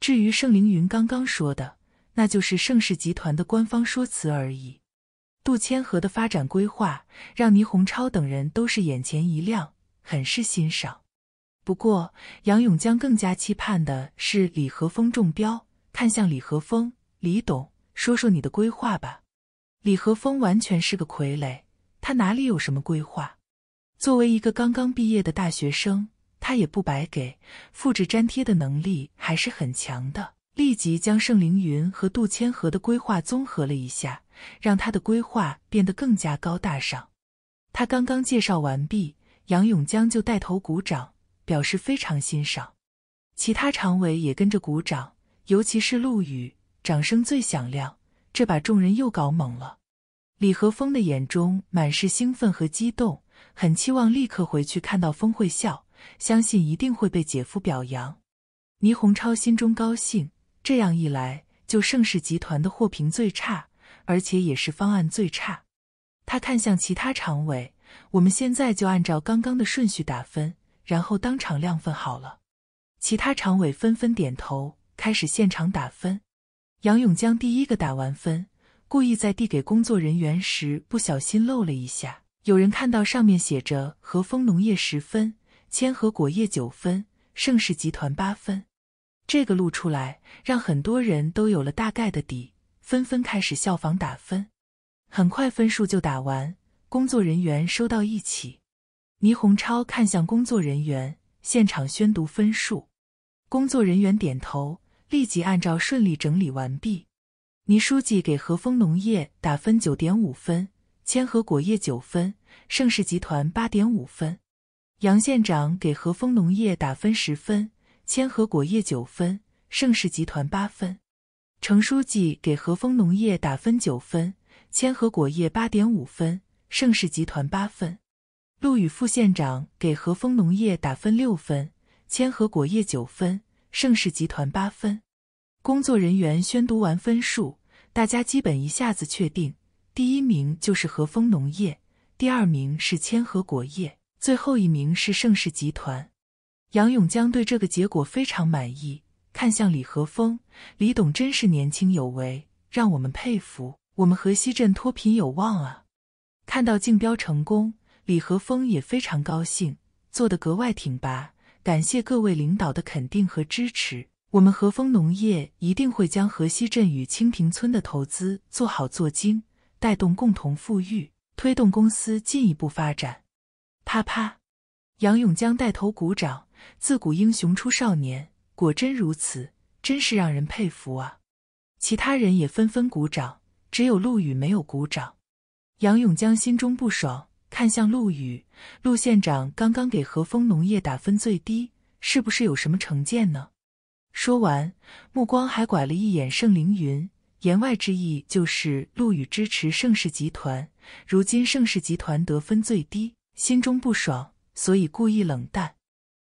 至于盛凌云刚刚说的，那就是盛世集团的官方说辞而已。杜千和的发展规划，让倪洪超等人都是眼前一亮，很是欣赏。不过，杨永江更加期盼的是李和峰中标。看向李和峰，李董，说说你的规划吧。李和峰完全是个傀儡。他哪里有什么规划？作为一个刚刚毕业的大学生，他也不白给，复制粘贴的能力还是很强的。立即将盛凌云和杜千和的规划综合了一下，让他的规划变得更加高大上。他刚刚介绍完毕，杨永江就带头鼓掌，表示非常欣赏。其他常委也跟着鼓掌，尤其是陆羽，掌声最响亮。这把众人又搞懵了。李和峰的眼中满是兴奋和激动，很期望立刻回去看到峰会笑，相信一定会被姐夫表扬。倪洪超心中高兴，这样一来，就盛世集团的货评最差，而且也是方案最差。他看向其他常委：“我们现在就按照刚刚的顺序打分，然后当场亮分好了。”其他常委纷纷点头，开始现场打分。杨永江第一个打完分。故意在递给工作人员时不小心漏了一下，有人看到上面写着“和丰农业十分，千和果业九分，盛世集团八分”，这个露出来让很多人都有了大概的底，纷纷开始效仿打分。很快分数就打完，工作人员收到一起。倪洪超看向工作人员，现场宣读分数。工作人员点头，立即按照顺利整理完毕。倪书记给和丰农业打分九点五分，千和果业九分，盛世集团八点五分。杨县长给和丰农业打分十分，千和果业九分，盛世集团八分。程书记给和丰农业打分九分，千和果业八点五分，盛世集团八分。陆宇副县长给和丰农业打分六分，千和果业九分，盛世集团八分。工作人员宣读完分数，大家基本一下子确定，第一名就是和丰农业，第二名是千和果业，最后一名是盛世集团。杨永江对这个结果非常满意，看向李和峰，李董真是年轻有为，让我们佩服。我们河西镇脱贫有望啊！看到竞标成功，李和峰也非常高兴，做得格外挺拔，感谢各位领导的肯定和支持。我们和丰农业一定会将河西镇与清平村的投资做好做精，带动共同富裕，推动公司进一步发展。啪啪！杨永江带头鼓掌。自古英雄出少年，果真如此，真是让人佩服啊！其他人也纷纷鼓掌，只有陆羽没有鼓掌。杨永江心中不爽，看向陆羽：“陆县长刚刚给和丰农业打分最低，是不是有什么成见呢？”说完，目光还拐了一眼盛凌云，言外之意就是陆羽支持盛世集团。如今盛世集团得分最低，心中不爽，所以故意冷淡。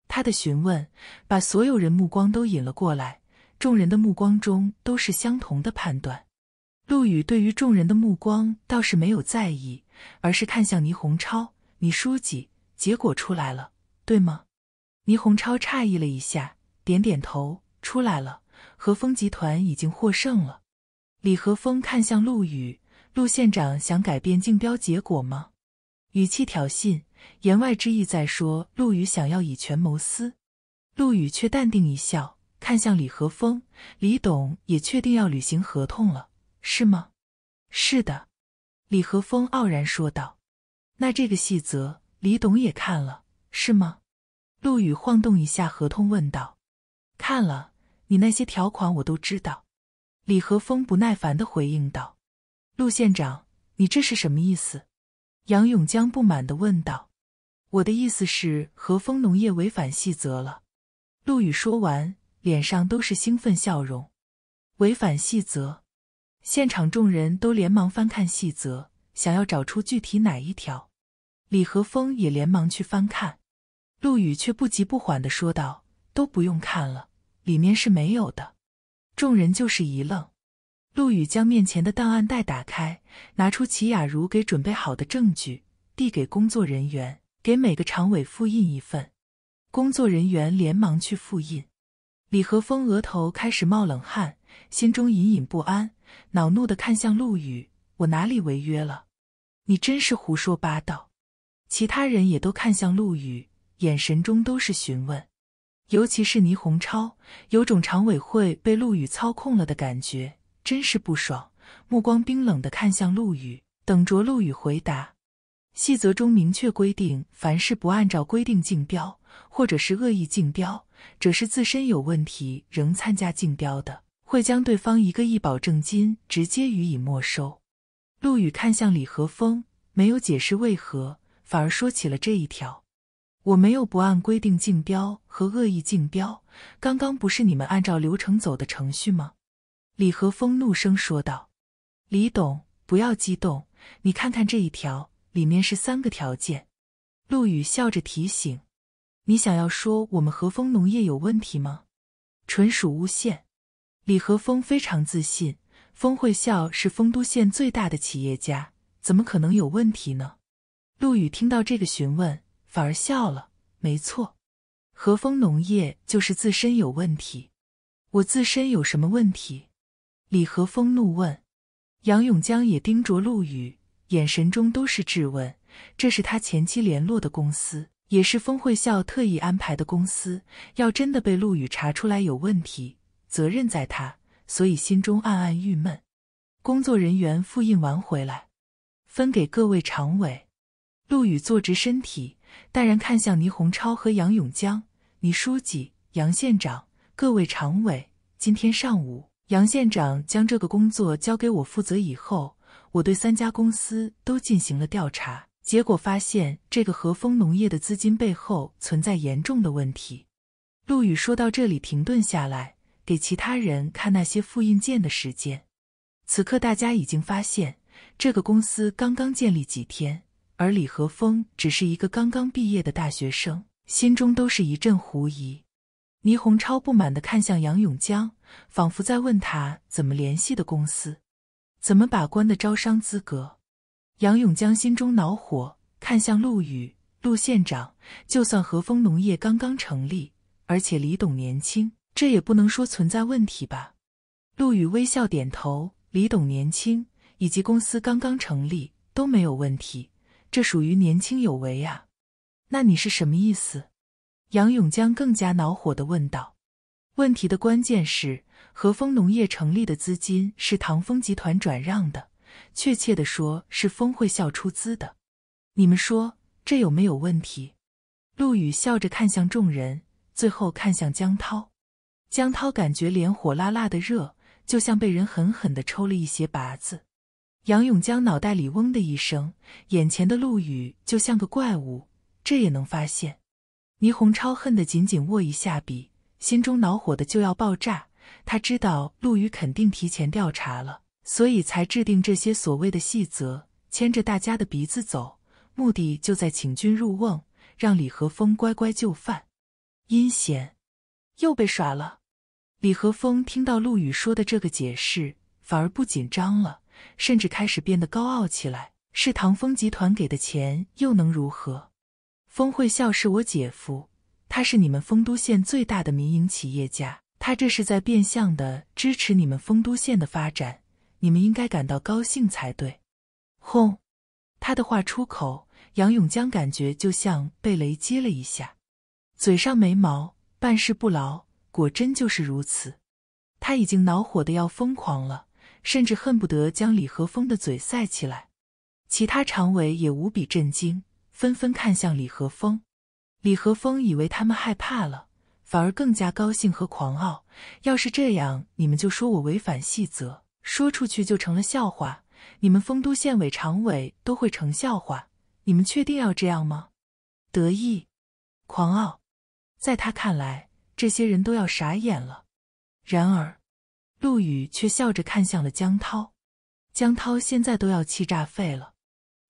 他的询问把所有人目光都引了过来，众人的目光中都是相同的判断。陆羽对于众人的目光倒是没有在意，而是看向倪虹超：“你书记，结果出来了，对吗？”倪虹超诧异了一下，点点头。出来了，和风集团已经获胜了。李和风看向陆羽，陆县长想改变竞标结果吗？语气挑衅，言外之意在说陆羽想要以权谋私。陆羽却淡定一笑，看向李和风。李董也确定要履行合同了，是吗？是的，李和风傲然说道。那这个细则，李董也看了，是吗？陆羽晃动一下合同，问道。看了。你那些条款我都知道，李和峰不耐烦的回应道：“陆县长，你这是什么意思？”杨永江不满的问道：“我的意思是，和风农业违反细则了。”陆羽说完，脸上都是兴奋笑容。违反细则，现场众人都连忙翻看细则，想要找出具体哪一条。李和峰也连忙去翻看，陆羽却不急不缓的说道：“都不用看了。”里面是没有的，众人就是一愣。陆羽将面前的档案袋打开，拿出齐雅茹给准备好的证据，递给工作人员，给每个常委复印一份。工作人员连忙去复印。李和峰额头开始冒冷汗，心中隐隐不安，恼怒的看向陆羽：“我哪里违约了？你真是胡说八道！”其他人也都看向陆羽，眼神中都是询问。尤其是倪洪超，有种常委会被陆羽操控了的感觉，真是不爽。目光冰冷的看向陆羽，等着陆羽回答。细则中明确规定，凡是不按照规定竞标，或者是恶意竞标，者是自身有问题仍参加竞标的，会将对方一个亿保证金直接予以没收。陆羽看向李和峰，没有解释为何，反而说起了这一条。我没有不按规定竞标和恶意竞标，刚刚不是你们按照流程走的程序吗？李和风怒声说道。李董，不要激动，你看看这一条，里面是三个条件。陆羽笑着提醒。你想要说我们和风农业有问题吗？纯属诬陷。李和风非常自信，丰会孝是丰都县最大的企业家，怎么可能有问题呢？陆羽听到这个询问。反而笑了。没错，和丰农业就是自身有问题。我自身有什么问题？李和丰怒问。杨永江也盯着陆羽，眼神中都是质问。这是他前期联络的公司，也是峰会校特意安排的公司。要真的被陆羽查出来有问题，责任在他。所以心中暗暗郁闷。工作人员复印完回来，分给各位常委。陆羽坐直身体。淡然看向倪洪超和杨永江，倪书记、杨县长、各位常委，今天上午，杨县长将这个工作交给我负责以后，我对三家公司都进行了调查，结果发现这个和丰农业的资金背后存在严重的问题。陆羽说到这里停顿下来，给其他人看那些复印件的时间。此刻，大家已经发现，这个公司刚刚建立几天。而李和峰只是一个刚刚毕业的大学生，心中都是一阵狐疑。倪洪超不满地看向杨永江，仿佛在问他怎么联系的公司，怎么把关的招商资格。杨永江心中恼火，看向陆羽，陆县长，就算和风农业刚刚成立，而且李董年轻，这也不能说存在问题吧？陆羽微笑点头，李董年轻以及公司刚刚成立都没有问题。这属于年轻有为呀，那你是什么意思？杨永江更加恼火的问道。问题的关键是，和丰农业成立的资金是唐丰集团转让的，确切的说是峰会校出资的。你们说这有没有问题？陆羽笑着看向众人，最后看向江涛。江涛感觉脸火辣辣的热，就像被人狠狠的抽了一鞋拔子。杨永江脑袋里嗡的一声，眼前的陆羽就像个怪物，这也能发现？倪洪超恨得紧紧握一下笔，心中恼火的就要爆炸。他知道陆羽肯定提前调查了，所以才制定这些所谓的细则，牵着大家的鼻子走，目的就在请君入瓮，让李和峰乖乖就范。阴险，又被耍了。李和峰听到陆羽说的这个解释，反而不紧张了。甚至开始变得高傲起来。是唐风集团给的钱，又能如何？峰会笑是我姐夫，他是你们丰都县最大的民营企业家，他这是在变相的支持你们丰都县的发展，你们应该感到高兴才对。轰！他的话出口，杨永江感觉就像被雷击了一下，嘴上没毛，办事不牢，果真就是如此。他已经恼火的要疯狂了。甚至恨不得将李和峰的嘴塞起来。其他常委也无比震惊，纷纷看向李和峰。李和峰以为他们害怕了，反而更加高兴和狂傲。要是这样，你们就说我违反细则，说出去就成了笑话。你们丰都县委常委都会成笑话。你们确定要这样吗？得意，狂傲，在他看来，这些人都要傻眼了。然而。陆羽却笑着看向了江涛，江涛现在都要气炸肺了。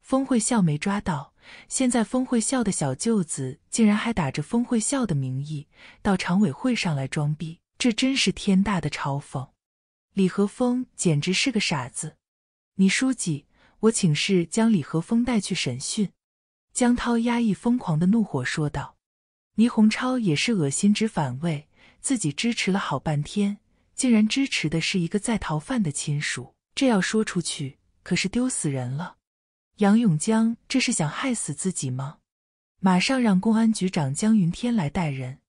峰会笑没抓到，现在峰会笑的小舅子竟然还打着峰会笑的名义到常委会上来装逼，这真是天大的嘲讽！李和峰简直是个傻子！倪书记，我请示将李和峰带去审讯。”江涛压抑疯狂的怒火说道。倪洪超也是恶心之反胃，自己支持了好半天。竟然支持的是一个在逃犯的亲属，这要说出去可是丢死人了。杨永江这是想害死自己吗？马上让公安局长江云天来带人。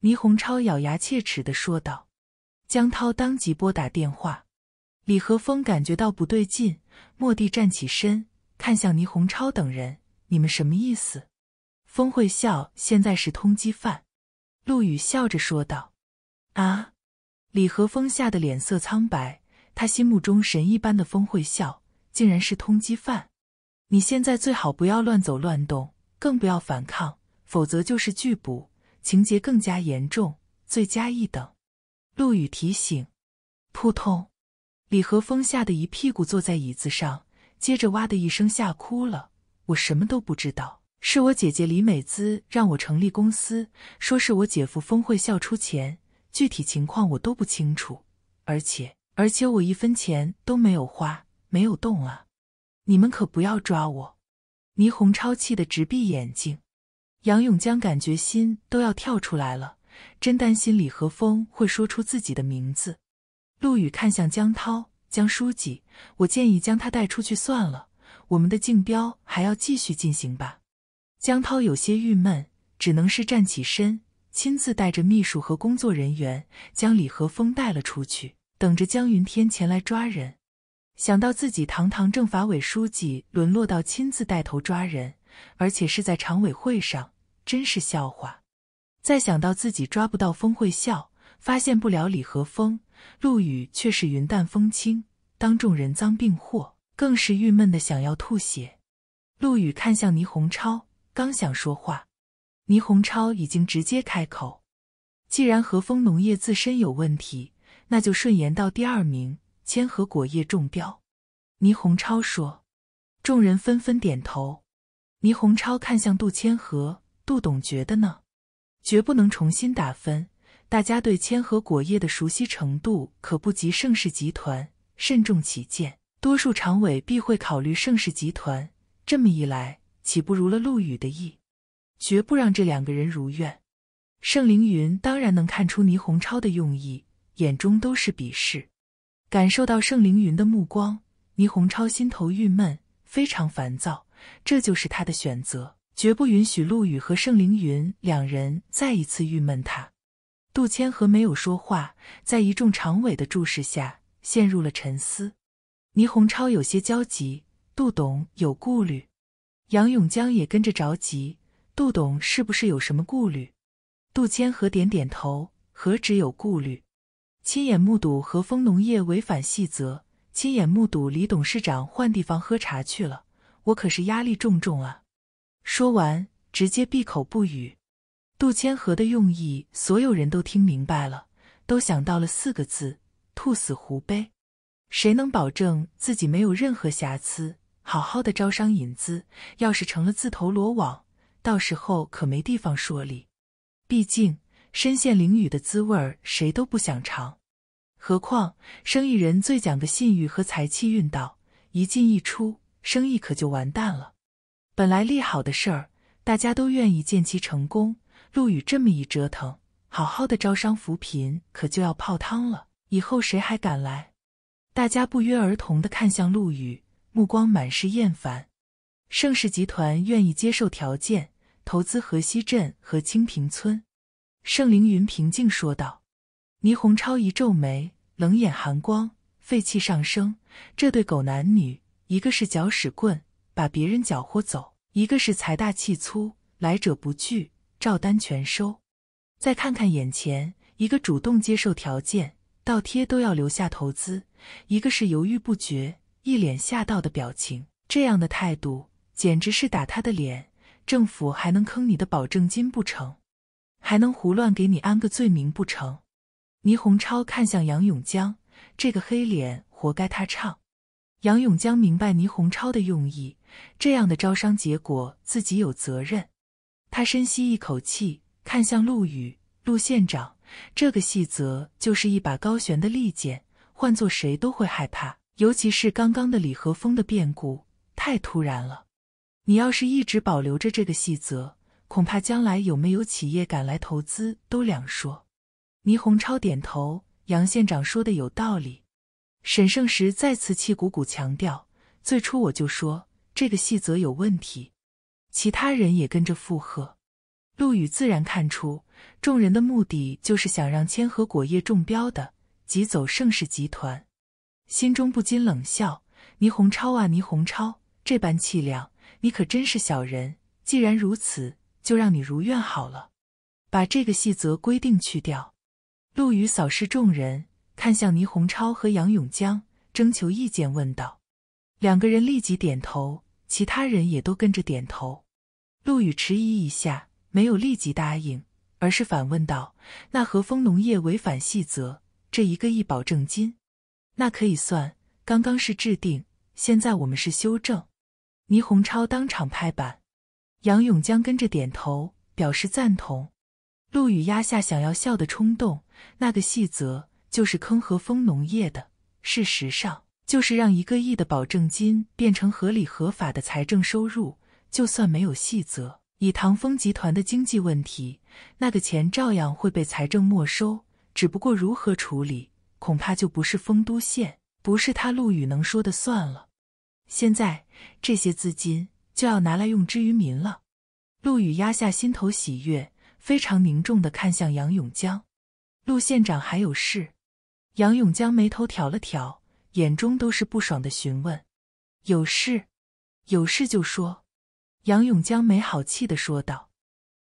倪洪超咬牙切齿地说道。江涛当即拨打电话。李和峰感觉到不对劲，蓦地站起身，看向倪洪超等人：“你们什么意思？”峰会笑现在是通缉犯。陆羽笑着说道：“啊。”李和峰吓得脸色苍白，他心目中神一般的峰会笑，竟然是通缉犯！你现在最好不要乱走乱动，更不要反抗，否则就是拒捕，情节更加严重，罪加一等。陆羽提醒。扑通！李和峰吓得一屁股坐在椅子上，接着哇的一声吓哭了。我什么都不知道，是我姐姐李美姿让我成立公司，说是我姐夫峰会笑出钱。具体情况我都不清楚，而且而且我一分钱都没有花，没有动啊！你们可不要抓我！倪红超气得直闭眼睛。杨永江感觉心都要跳出来了，真担心李和峰会说出自己的名字。陆羽看向江涛，江书记，我建议将他带出去算了，我们的竞标还要继续进行吧。江涛有些郁闷，只能是站起身。亲自带着秘书和工作人员将李和峰带了出去，等着江云天前来抓人。想到自己堂堂政法委书记沦落到亲自带头抓人，而且是在常委会上，真是笑话。再想到自己抓不到峰会笑，发现不了李和峰，陆羽却是云淡风轻，当众人赃并获，更是郁闷的想要吐血。陆羽看向倪洪超，刚想说话。倪洪超已经直接开口：“既然和丰农业自身有问题，那就顺延到第二名千和果业中标。”倪洪超说，众人纷纷点头。倪洪超看向杜千和：“杜董觉得呢？”“绝不能重新打分，大家对千和果业的熟悉程度可不及盛世集团，慎重起见，多数常委必会考虑盛世集团。这么一来，岂不如了陆羽的意？”绝不让这两个人如愿。盛凌云当然能看出倪洪超的用意，眼中都是鄙视。感受到盛凌云的目光，倪洪超心头郁闷，非常烦躁。这就是他的选择，绝不允许陆羽和盛凌云两人再一次郁闷他。杜谦和没有说话，在一众常委的注视下陷入了沉思。倪洪超有些焦急，杜董有顾虑，杨永江也跟着着急。杜董是不是有什么顾虑？杜谦和点点头，何止有顾虑，亲眼目睹和丰农业违反细则，亲眼目睹李董事长换地方喝茶去了，我可是压力重重啊！说完，直接闭口不语。杜谦和的用意，所有人都听明白了，都想到了四个字：兔死狐悲。谁能保证自己没有任何瑕疵？好好的招商引资，要是成了自投罗网。到时候可没地方说理，毕竟身陷囹圄的滋味儿谁都不想尝。何况生意人最讲的信誉和财气运道，一进一出，生意可就完蛋了。本来利好的事儿，大家都愿意见其成功。陆羽这么一折腾，好好的招商扶贫可就要泡汤了，以后谁还敢来？大家不约而同的看向陆羽，目光满是厌烦。盛世集团愿意接受条件，投资河西镇和清平村。”盛凌云平静说道。倪洪超一皱眉，冷眼寒光，肺气上升。这对狗男女，一个是搅屎棍，把别人搅和走；一个是财大气粗，来者不拒，照单全收。再看看眼前，一个主动接受条件，倒贴都要留下投资；一个是犹豫不决，一脸吓到的表情。这样的态度。简直是打他的脸！政府还能坑你的保证金不成？还能胡乱给你安个罪名不成？倪洪超看向杨永江，这个黑脸活该他唱。杨永江明白倪洪超的用意，这样的招商结果自己有责任。他深吸一口气，看向陆羽、陆县长，这个细则就是一把高悬的利剑，换做谁都会害怕，尤其是刚刚的李和峰的变故太突然了。你要是一直保留着这个细则，恐怕将来有没有企业敢来投资都两说。倪洪超点头，杨县长说的有道理。沈胜时再次气鼓鼓强调：“最初我就说这个细则有问题。”其他人也跟着附和。陆羽自然看出众人的目的就是想让千和果业中标的，挤走盛世集团，心中不禁冷笑：“倪洪超啊，倪洪超，这般气量！”你可真是小人！既然如此，就让你如愿好了，把这个细则规定去掉。陆羽扫视众人，看向倪洪超和杨永江，征求意见，问道：“两个人立即点头，其他人也都跟着点头。”陆羽迟疑一下，没有立即答应，而是反问道：“那和丰农业违反细则，这一个亿保证金，那可以算？刚刚是制定，现在我们是修正。”倪洪超当场拍板，杨永江跟着点头表示赞同。陆羽压下想要笑的冲动，那个细则就是坑和丰农业的。事实上，就是让一个亿的保证金变成合理合法的财政收入。就算没有细则，以唐丰集团的经济问题，那个钱照样会被财政没收。只不过如何处理，恐怕就不是丰都县，不是他陆羽能说的算了。现在这些资金就要拿来用之于民了。陆羽压下心头喜悦，非常凝重的看向杨永江。陆县长还有事？杨永江眉头挑了挑，眼中都是不爽的询问：“有事？有事就说。”杨永江没好气的说道：“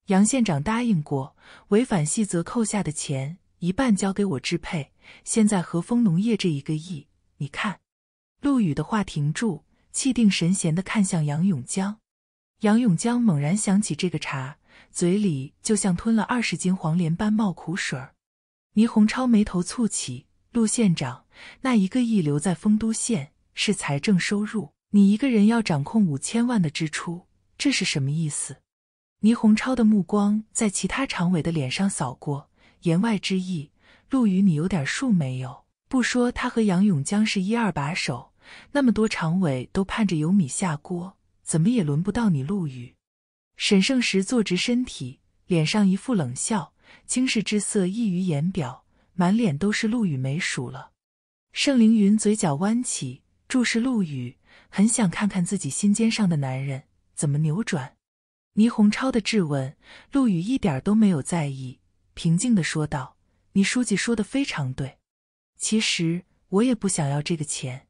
杨县长答应过，违反细则扣下的钱一半交给我支配。现在和丰农业这一个亿，你看。”陆羽的话停住。气定神闲地看向杨永江，杨永江猛然想起这个茬，嘴里就像吞了二十斤黄连般冒苦水儿。倪洪超眉头蹙起，陆县长，那一个亿留在丰都县是财政收入，你一个人要掌控五千万的支出，这是什么意思？倪洪超的目光在其他常委的脸上扫过，言外之意，陆羽你有点数没有？不说他和杨永江是一二把手。那么多常委都盼着有米下锅，怎么也轮不到你陆羽。沈圣石坐直身体，脸上一副冷笑，轻视之色溢于言表，满脸都是陆羽没数了。盛凌云嘴角弯起，注视陆羽，很想看看自己心尖上的男人怎么扭转。倪洪超的质问，陆羽一点都没有在意，平静的说道：“倪书记说的非常对，其实我也不想要这个钱。”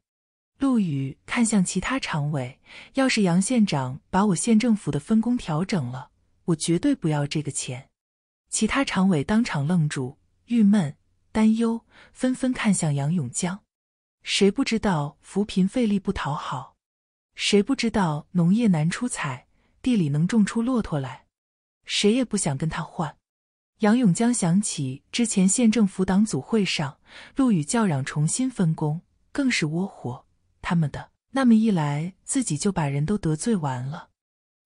陆羽看向其他常委，要是杨县长把我县政府的分工调整了，我绝对不要这个钱。其他常委当场愣住，郁闷、担忧，纷纷看向杨永江。谁不知道扶贫费力不讨好？谁不知道农业难出彩，地里能种出骆驼来？谁也不想跟他换。杨永江想起之前县政府党组会上，陆羽叫嚷重新分工，更是窝火。他们的那么一来，自己就把人都得罪完了。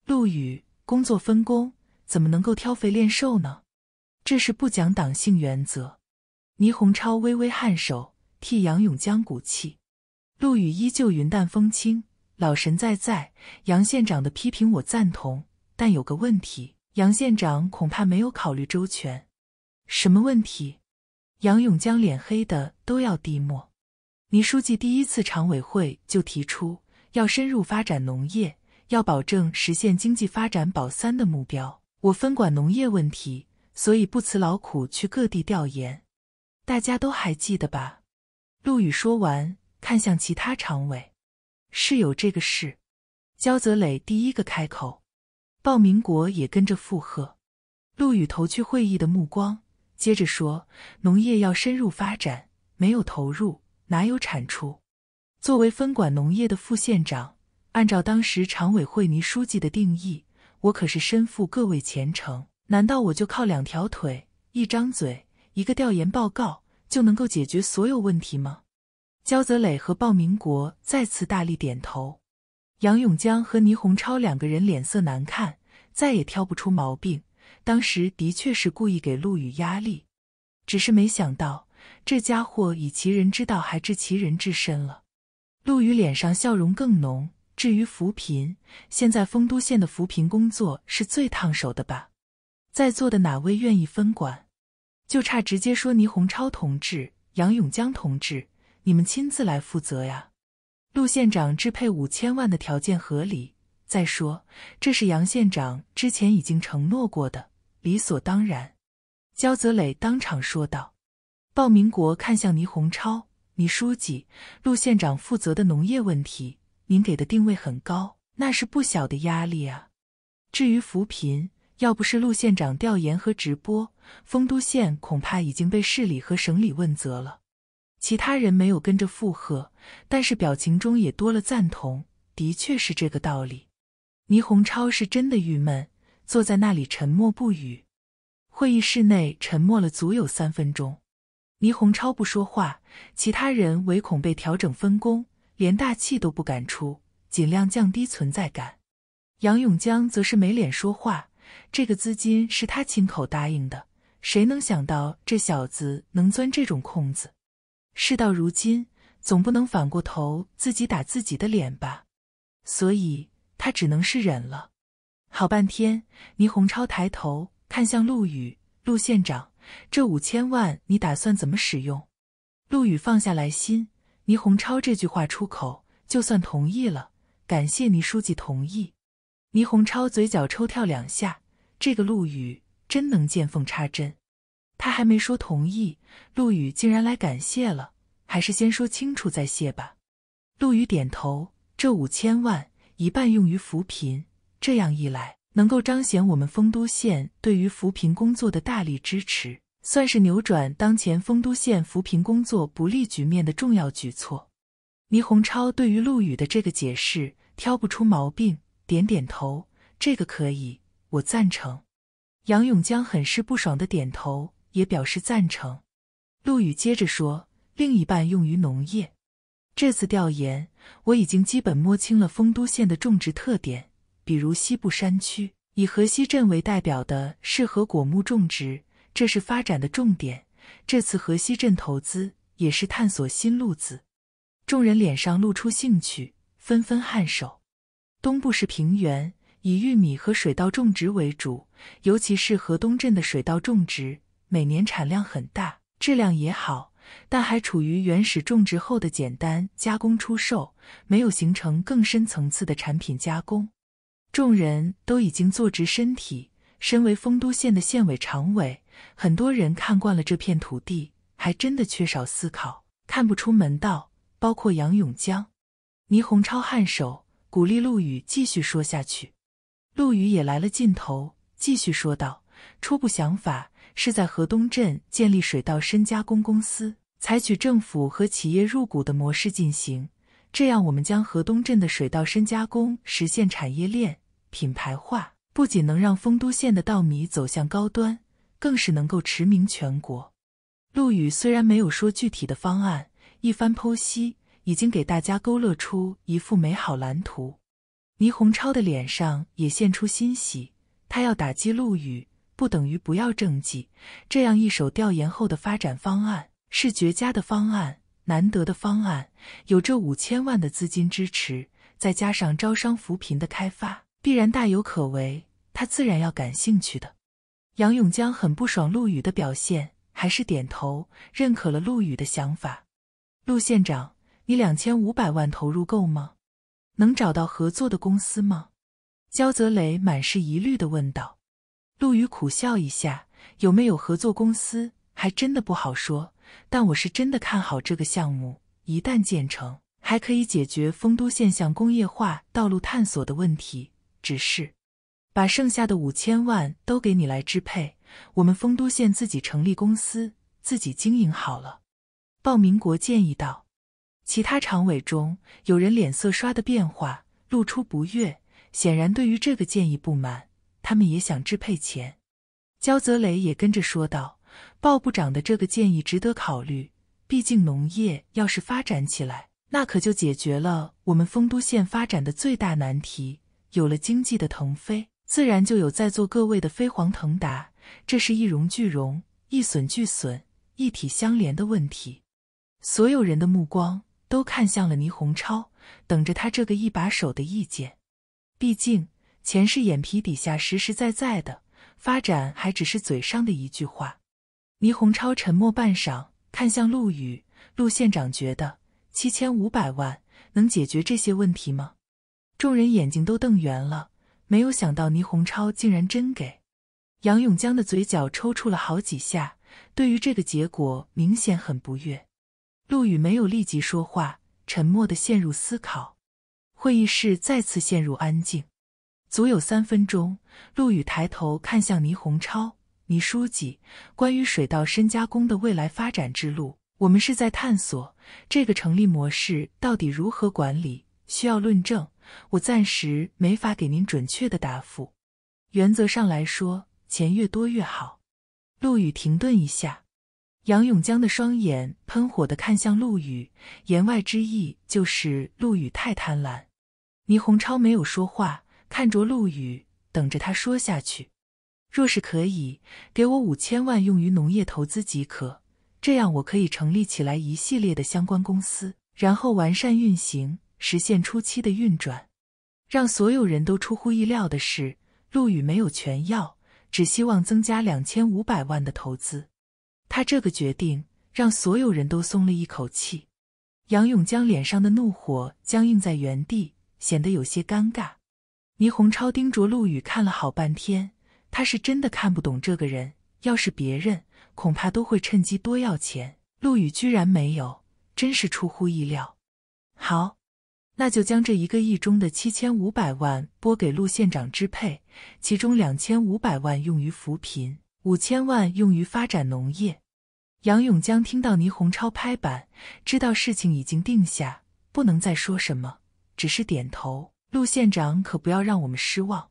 陆羽，工作分工怎么能够挑肥拣瘦呢？这是不讲党性原则。倪洪超微微颔首，替杨永江鼓气。陆羽依旧云淡风轻，老神在在。杨县长的批评我赞同，但有个问题，杨县长恐怕没有考虑周全。什么问题？杨永江脸黑的都要滴墨。倪书记第一次常委会就提出要深入发展农业，要保证实现经济发展“保三”的目标。我分管农业问题，所以不辞劳苦去各地调研，大家都还记得吧？陆羽说完，看向其他常委，是有这个事。焦泽磊第一个开口，鲍明国也跟着附和。陆羽投去会议的目光，接着说：“农业要深入发展，没有投入。”哪有产出？作为分管农业的副县长，按照当时常委会倪书记的定义，我可是身负各位前程。难道我就靠两条腿、一张嘴、一个调研报告就能够解决所有问题吗？焦泽磊和鲍明国再次大力点头。杨永江和倪洪超两个人脸色难看，再也挑不出毛病。当时的确是故意给陆羽压力，只是没想到。这家伙以其人之道还治其人之身了。陆羽脸上笑容更浓。至于扶贫，现在丰都县的扶贫工作是最烫手的吧？在座的哪位愿意分管？就差直接说，倪洪超同志、杨永江同志，你们亲自来负责呀。陆县长支配五千万的条件合理。再说，这是杨县长之前已经承诺过的，理所当然。焦泽磊当场说道。鲍明国看向倪洪超：“倪书记，陆县长负责的农业问题，您给的定位很高，那是不小的压力啊。至于扶贫，要不是陆县长调研和直播，丰都县恐怕已经被市里和省里问责了。”其他人没有跟着附和，但是表情中也多了赞同。的确是这个道理。倪洪超是真的郁闷，坐在那里沉默不语。会议室内沉默了足有三分钟。倪洪超不说话，其他人唯恐被调整分工，连大气都不敢出，尽量降低存在感。杨永江则是没脸说话，这个资金是他亲口答应的，谁能想到这小子能钻这种空子？事到如今，总不能反过头自己打自己的脸吧？所以他只能是忍了。好半天，倪洪超抬头看向陆羽，陆县长。这五千万你打算怎么使用？陆羽放下来心。倪洪超这句话出口，就算同意了。感谢倪书记同意。倪洪超嘴角抽跳两下，这个陆羽真能见缝插针。他还没说同意，陆羽竟然来感谢了。还是先说清楚再谢吧。陆羽点头。这五千万一半用于扶贫，这样一来。能够彰显我们丰都县对于扶贫工作的大力支持，算是扭转当前丰都县扶贫工作不利局面的重要举措。倪洪超对于陆羽的这个解释挑不出毛病，点点头，这个可以，我赞成。杨永江很是不爽的点头，也表示赞成。陆羽接着说：“另一半用于农业，这次调研我已经基本摸清了丰都县的种植特点。”比如西部山区，以河西镇为代表的适合果木种植，这是发展的重点。这次河西镇投资也是探索新路子。众人脸上露出兴趣，纷纷颔首。东部是平原，以玉米和水稻种植为主，尤其是河东镇的水稻种植，每年产量很大，质量也好，但还处于原始种植后的简单加工出售，没有形成更深层次的产品加工。众人都已经坐直身体。身为丰都县的县委常委，很多人看惯了这片土地，还真的缺少思考，看不出门道。包括杨永江、倪洪超，颔首鼓励陆羽继续说下去。陆羽也来了劲头，继续说道：“初步想法是在河东镇建立水稻深加工公司，采取政府和企业入股的模式进行。”这样，我们将河东镇的水稻深加工实现产业链品牌化，不仅能让丰都县的稻米走向高端，更是能够驰名全国。陆羽虽然没有说具体的方案，一番剖析已经给大家勾勒出一幅美好蓝图。倪洪超的脸上也现出欣喜，他要打击陆羽，不等于不要政绩。这样一手调研后的发展方案是绝佳的方案。难得的方案，有这五千万的资金支持，再加上招商扶贫的开发，必然大有可为。他自然要感兴趣的。杨永江很不爽陆羽的表现，还是点头认可了陆羽的想法。陆县长，你两千五百万投入够吗？能找到合作的公司吗？焦泽磊满是疑虑的问道。陆羽苦笑一下，有没有合作公司，还真的不好说。但我是真的看好这个项目，一旦建成，还可以解决丰都县向工业化道路探索的问题。只是，把剩下的五千万都给你来支配，我们丰都县自己成立公司，自己经营好了。鲍明国建议道。其他常委中，有人脸色刷的变化，露出不悦，显然对于这个建议不满。他们也想支配钱。焦泽磊也跟着说道。鲍部长的这个建议值得考虑，毕竟农业要是发展起来，那可就解决了我们丰都县发展的最大难题。有了经济的腾飞，自然就有在座各位的飞黄腾达，这是一荣俱荣、一损俱损、一体相连的问题。所有人的目光都看向了倪洪超，等着他这个一把手的意见。毕竟钱是眼皮底下实实在在的，发展还只是嘴上的一句话。倪红超沉默半晌，看向陆羽。陆县长觉得七千五百万能解决这些问题吗？众人眼睛都瞪圆了，没有想到倪红超竟然真给。杨永江的嘴角抽搐了好几下，对于这个结果明显很不悦。陆羽没有立即说话，沉默的陷入思考。会议室再次陷入安静，足有三分钟。陆羽抬头看向倪红超。倪书记，关于水稻深加工的未来发展之路，我们是在探索。这个成立模式到底如何管理，需要论证。我暂时没法给您准确的答复。原则上来说，钱越多越好。陆羽停顿一下，杨永江的双眼喷火的看向陆羽，言外之意就是陆羽太贪婪。倪洪超没有说话，看着陆羽，等着他说下去。若是可以，给我五千万用于农业投资即可，这样我可以成立起来一系列的相关公司，然后完善运行，实现初期的运转。让所有人都出乎意料的是，陆羽没有全要，只希望增加两千五百万的投资。他这个决定让所有人都松了一口气。杨勇将脸上的怒火僵硬在原地，显得有些尴尬。倪虹超盯着陆羽看了好半天。他是真的看不懂这个人，要是别人，恐怕都会趁机多要钱。陆羽居然没有，真是出乎意料。好，那就将这一个亿中的七千五百万拨给陆县长支配，其中两千五百万用于扶贫，五千万用于发展农业。杨永江听到倪洪超拍板，知道事情已经定下，不能再说什么，只是点头。陆县长可不要让我们失望。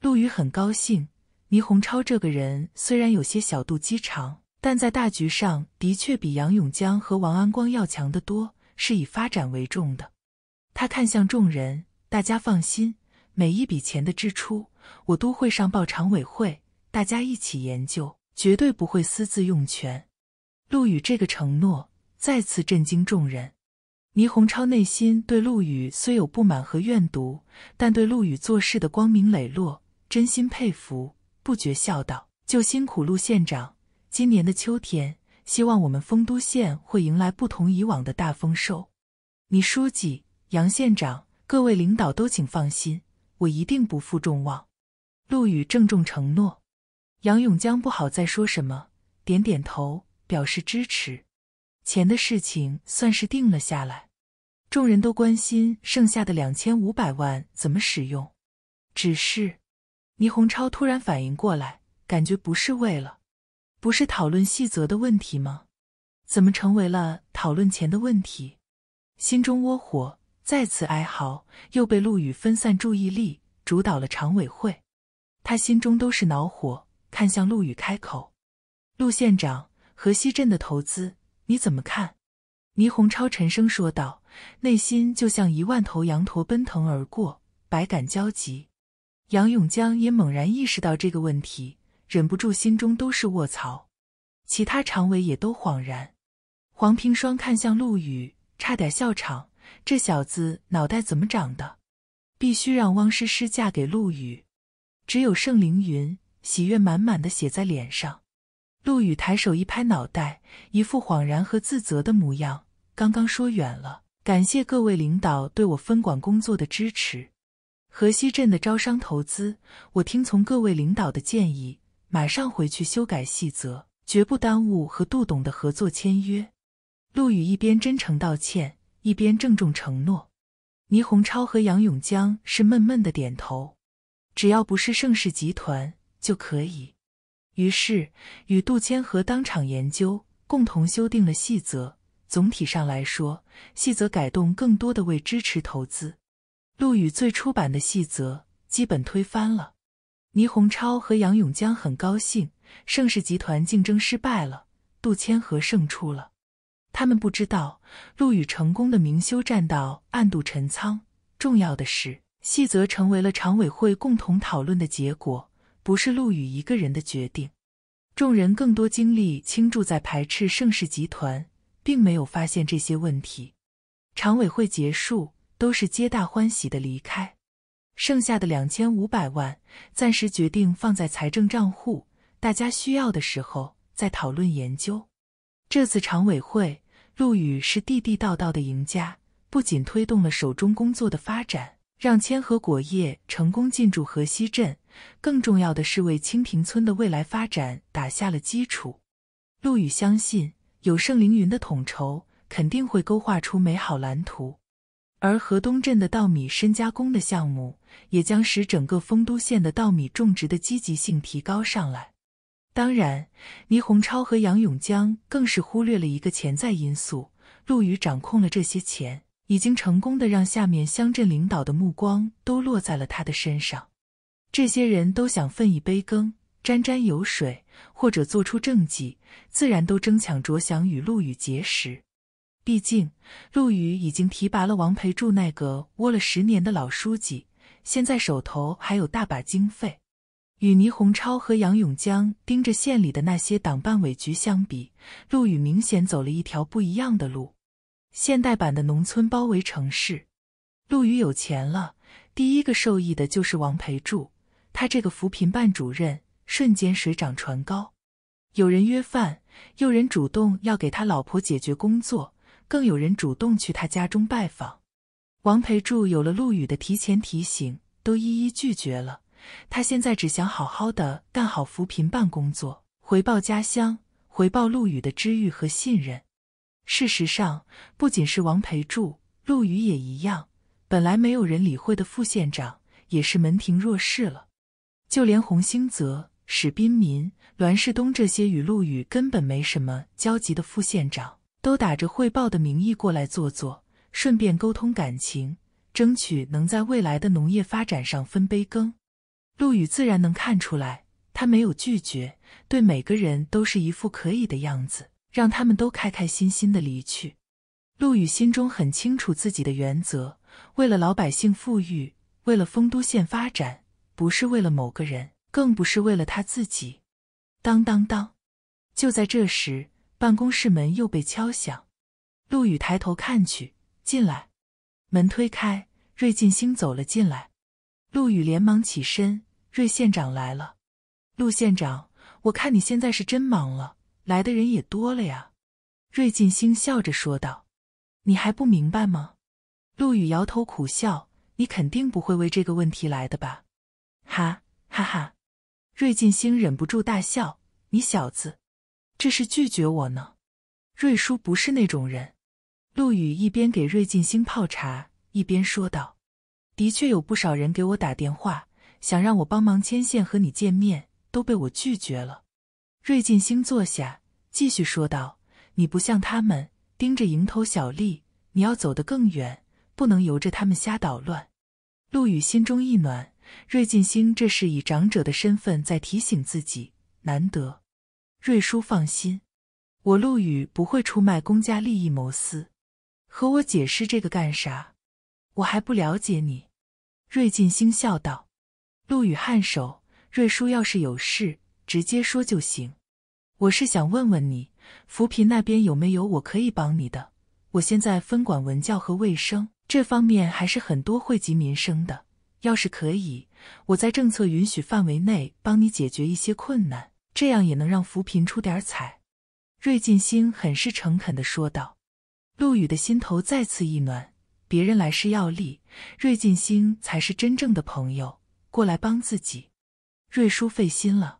陆羽很高兴。倪洪超这个人虽然有些小肚鸡肠，但在大局上的确比杨永江和王安光要强得多，是以发展为重的。他看向众人，大家放心，每一笔钱的支出我都会上报常委会，大家一起研究，绝对不会私自用权。陆羽这个承诺再次震惊众人。倪洪超内心对陆羽虽有不满和怨毒，但对陆羽做事的光明磊落真心佩服。不觉笑道：“就辛苦陆县长，今年的秋天，希望我们丰都县会迎来不同以往的大丰收。”你书记、杨县长、各位领导都请放心，我一定不负众望。”陆羽郑重承诺。杨永江不好再说什么，点点头表示支持。钱的事情算是定了下来。众人都关心剩下的两千五百万怎么使用，只是。倪洪超突然反应过来，感觉不是为了，不是讨论细则的问题吗？怎么成为了讨论钱的问题？心中窝火，再次哀嚎，又被陆羽分散注意力，主导了常委会。他心中都是恼火，看向陆羽开口：“陆县长，河西镇的投资你怎么看？”倪洪超沉声说道，内心就像一万头羊驼奔腾而过，百感交集。杨永江也猛然意识到这个问题，忍不住心中都是卧槽。其他常委也都恍然。黄平双看向陆羽，差点笑场。这小子脑袋怎么长的？必须让汪诗诗嫁给陆羽。只有盛凌云喜悦满满的写在脸上。陆羽抬手一拍脑袋，一副恍然和自责的模样。刚刚说远了，感谢各位领导对我分管工作的支持。河西镇的招商投资，我听从各位领导的建议，马上回去修改细则，绝不耽误和杜董的合作签约。陆羽一边真诚道歉，一边郑重承诺。倪洪超和杨永江是闷闷的点头。只要不是盛世集团就可以。于是，与杜千和当场研究，共同修订了细则。总体上来说，细则改动更多的为支持投资。陆羽最初版的细则基本推翻了。倪洪超和杨永江很高兴，盛世集团竞争失败了，杜谦和胜出了。他们不知道陆羽成功的明修栈道，暗度陈仓。重要的是，细则成为了常委会共同讨论的结果，不是陆羽一个人的决定。众人更多精力倾注在排斥盛世集团，并没有发现这些问题。常委会结束。都是皆大欢喜的离开，剩下的两千五百万暂时决定放在财政账户，大家需要的时候再讨论研究。这次常委会，陆羽是地地道道的赢家，不仅推动了手中工作的发展，让千和果业成功进驻河西镇，更重要的是为清平村的未来发展打下了基础。陆羽相信，有盛凌云的统筹，肯定会勾画出美好蓝图。而河东镇的稻米深加工的项目，也将使整个丰都县的稻米种植的积极性提高上来。当然，倪洪超和杨永江更是忽略了一个潜在因素：陆羽掌控了这些钱，已经成功的让下面乡镇领导的目光都落在了他的身上。这些人都想分一杯羹，沾沾油水，或者做出政绩，自然都争抢着想与陆羽结识。毕竟，陆羽已经提拔了王培柱那个窝了十年的老书记，现在手头还有大把经费。与倪洪超和杨永江盯着县里的那些党办委局相比，陆羽明显走了一条不一样的路。现代版的农村包围城市，陆羽有钱了，第一个受益的就是王培柱，他这个扶贫办主任瞬间水涨船高。有人约饭，有人主动要给他老婆解决工作。更有人主动去他家中拜访，王培柱有了陆羽的提前提醒，都一一拒绝了。他现在只想好好的干好扶贫办工作，回报家乡，回报陆羽的知遇和信任。事实上，不仅是王培柱，陆羽也一样。本来没有人理会的副县长，也是门庭若市了。就连洪兴泽、史斌民、栾世东这些与陆羽根本没什么交集的副县长。都打着汇报的名义过来坐坐，顺便沟通感情，争取能在未来的农业发展上分杯羹。陆羽自然能看出来，他没有拒绝，对每个人都是一副可以的样子，让他们都开开心心的离去。陆羽心中很清楚自己的原则：为了老百姓富裕，为了丰都县发展，不是为了某个人，更不是为了他自己。当当当！就在这时。办公室门又被敲响，陆羽抬头看去，进来。门推开，瑞进兴走了进来。陆羽连忙起身，瑞县长来了。陆县长，我看你现在是真忙了，来的人也多了呀。瑞进兴笑着说道：“你还不明白吗？”陆羽摇头苦笑：“你肯定不会为这个问题来的吧？”哈哈哈，瑞进兴忍不住大笑：“你小子！”这是拒绝我呢，瑞叔不是那种人。陆羽一边给瑞晋兴泡茶，一边说道：“的确有不少人给我打电话，想让我帮忙牵线和你见面，都被我拒绝了。”瑞晋兴坐下，继续说道：“你不像他们盯着蝇头小利，你要走得更远，不能由着他们瞎捣乱。”陆羽心中一暖，瑞晋兴这是以长者的身份在提醒自己，难得。瑞叔放心，我陆羽不会出卖公家利益谋私。和我解释这个干啥？我还不了解你。瑞晋星笑道。陆羽颔首。瑞叔要是有事，直接说就行。我是想问问你，扶贫那边有没有我可以帮你的？我现在分管文教和卫生，这方面还是很多惠及民生的。要是可以，我在政策允许范围内帮你解决一些困难。这样也能让扶贫出点彩，瑞进兴很是诚恳的说道。陆羽的心头再次一暖，别人来是要利，瑞进兴才是真正的朋友，过来帮自己。瑞叔费心了，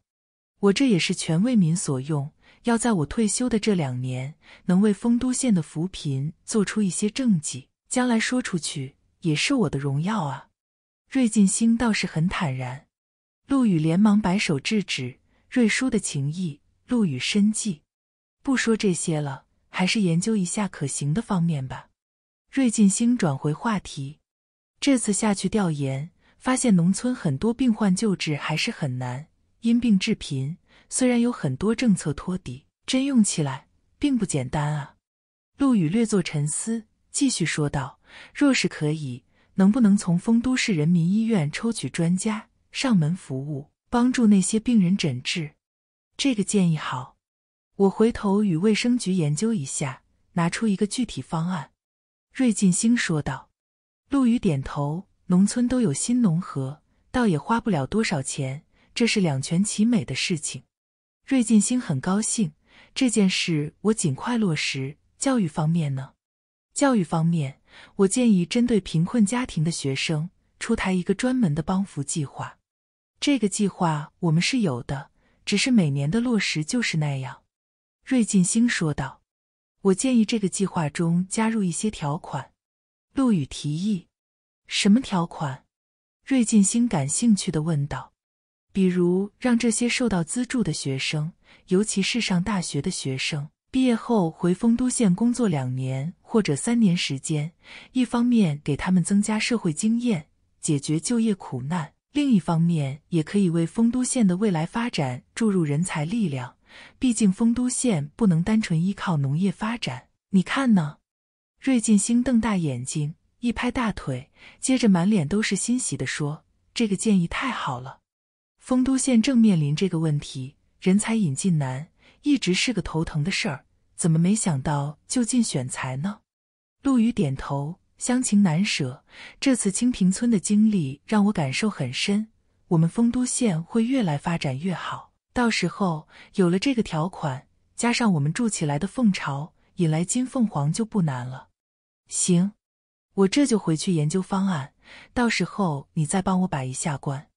我这也是全为民所用，要在我退休的这两年，能为丰都县的扶贫做出一些政绩，将来说出去也是我的荣耀啊。瑞晋兴倒是很坦然，陆羽连忙摆手制止。瑞叔的情谊，陆羽深记。不说这些了，还是研究一下可行的方面吧。瑞晋兴转回话题，这次下去调研，发现农村很多病患救治还是很难，因病致贫。虽然有很多政策托底，真用起来并不简单啊。陆羽略作沉思，继续说道：“若是可以，能不能从丰都市人民医院抽取专家上门服务？”帮助那些病人诊治，这个建议好，我回头与卫生局研究一下，拿出一个具体方案。”芮晋星说道。陆羽点头：“农村都有新农合，倒也花不了多少钱，这是两全其美的事情。”芮晋星很高兴：“这件事我尽快落实。教育方面呢？教育方面，我建议针对贫困家庭的学生，出台一个专门的帮扶计划。”这个计划我们是有的，只是每年的落实就是那样。”瑞进星说道。“我建议这个计划中加入一些条款。”陆羽提议。“什么条款？”瑞进星感兴趣的问道。“比如让这些受到资助的学生，尤其是上大学的学生，毕业后回丰都县工作两年或者三年时间，一方面给他们增加社会经验，解决就业苦难。”另一方面，也可以为丰都县的未来发展注入人才力量。毕竟，丰都县不能单纯依靠农业发展。你看呢？瑞进星瞪大眼睛，一拍大腿，接着满脸都是欣喜地说：“这个建议太好了！丰都县正面临这个问题，人才引进难，一直是个头疼的事儿。怎么没想到就近选才呢？”陆羽点头。乡情难舍，这次清平村的经历让我感受很深。我们丰都县会越来发展越好，到时候有了这个条款，加上我们筑起来的凤巢，引来金凤凰就不难了。行，我这就回去研究方案，到时候你再帮我把一下关。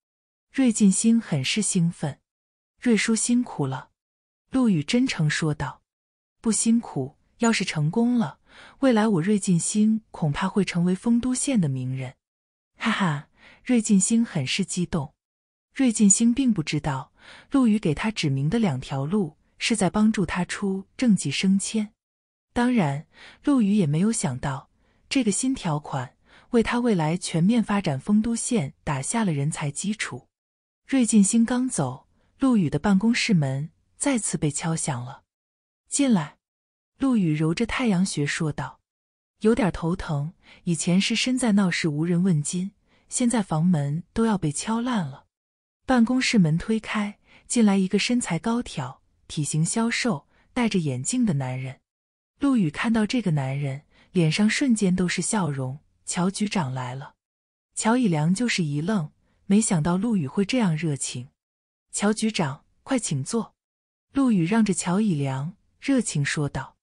瑞晋兴很是兴奋。瑞叔辛苦了，陆羽真诚说道。不辛苦，要是成功了。未来我瑞晋星恐怕会成为丰都县的名人，哈哈！瑞晋星很是激动。瑞晋星并不知道陆羽给他指明的两条路是在帮助他出政绩升迁。当然，陆羽也没有想到这个新条款为他未来全面发展丰都县打下了人才基础。瑞晋星刚走，陆羽的办公室门再次被敲响了，进来。陆羽揉着太阳穴说道：“有点头疼。以前是身在闹市无人问津，现在房门都要被敲烂了。”办公室门推开，进来一个身材高挑、体型消瘦、戴着眼镜的男人。陆羽看到这个男人，脸上瞬间都是笑容：“乔局长来了。”乔以良就是一愣，没想到陆羽会这样热情。“乔局长，快请坐。”陆羽让着乔以良，热情说道。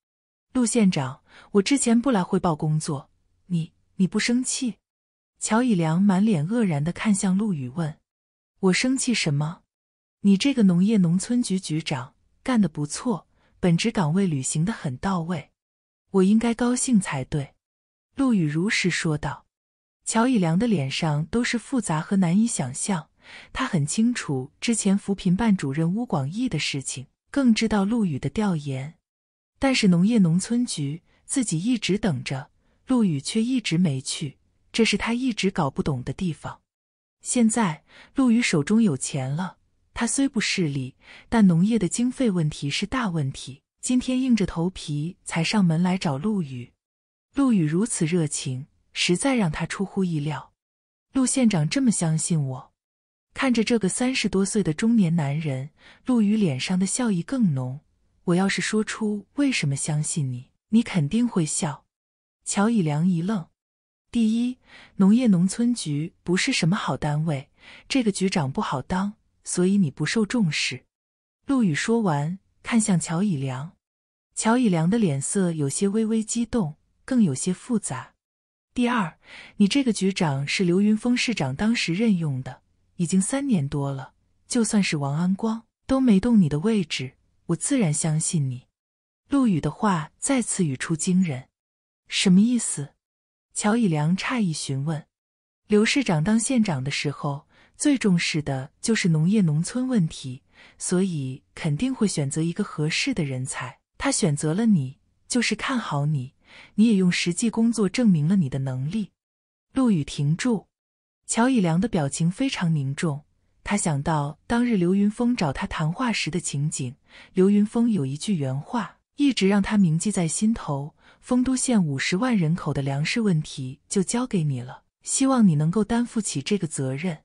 陆县长，我之前不来汇报工作，你你不生气？乔以良满脸愕然的看向陆羽，问：“我生气什么？你这个农业农村局局长干得不错，本职岗位履行的很到位，我应该高兴才对。”陆羽如实说道。乔以良的脸上都是复杂和难以想象，他很清楚之前扶贫办主任乌广义的事情，更知道陆羽的调研。但是农业农村局自己一直等着，陆羽却一直没去，这是他一直搞不懂的地方。现在陆羽手中有钱了，他虽不势利，但农业的经费问题是大问题。今天硬着头皮才上门来找陆羽，陆羽如此热情，实在让他出乎意料。陆县长这么相信我，看着这个三十多岁的中年男人，陆羽脸上的笑意更浓。我要是说出为什么相信你，你肯定会笑。乔以良一愣。第一，农业农村局不是什么好单位，这个局长不好当，所以你不受重视。陆羽说完，看向乔以良。乔以良的脸色有些微微激动，更有些复杂。第二，你这个局长是刘云峰市长当时任用的，已经三年多了，就算是王安光都没动你的位置。我自然相信你。陆羽的话再次语出惊人，什么意思？乔以良诧异询问。刘市长当县长的时候，最重视的就是农业农村问题，所以肯定会选择一个合适的人才。他选择了你，就是看好你。你也用实际工作证明了你的能力。陆羽停住，乔以良的表情非常凝重。他想到当日刘云峰找他谈话时的情景，刘云峰有一句原话一直让他铭记在心头：“丰都县五十万人口的粮食问题就交给你了，希望你能够担负起这个责任。”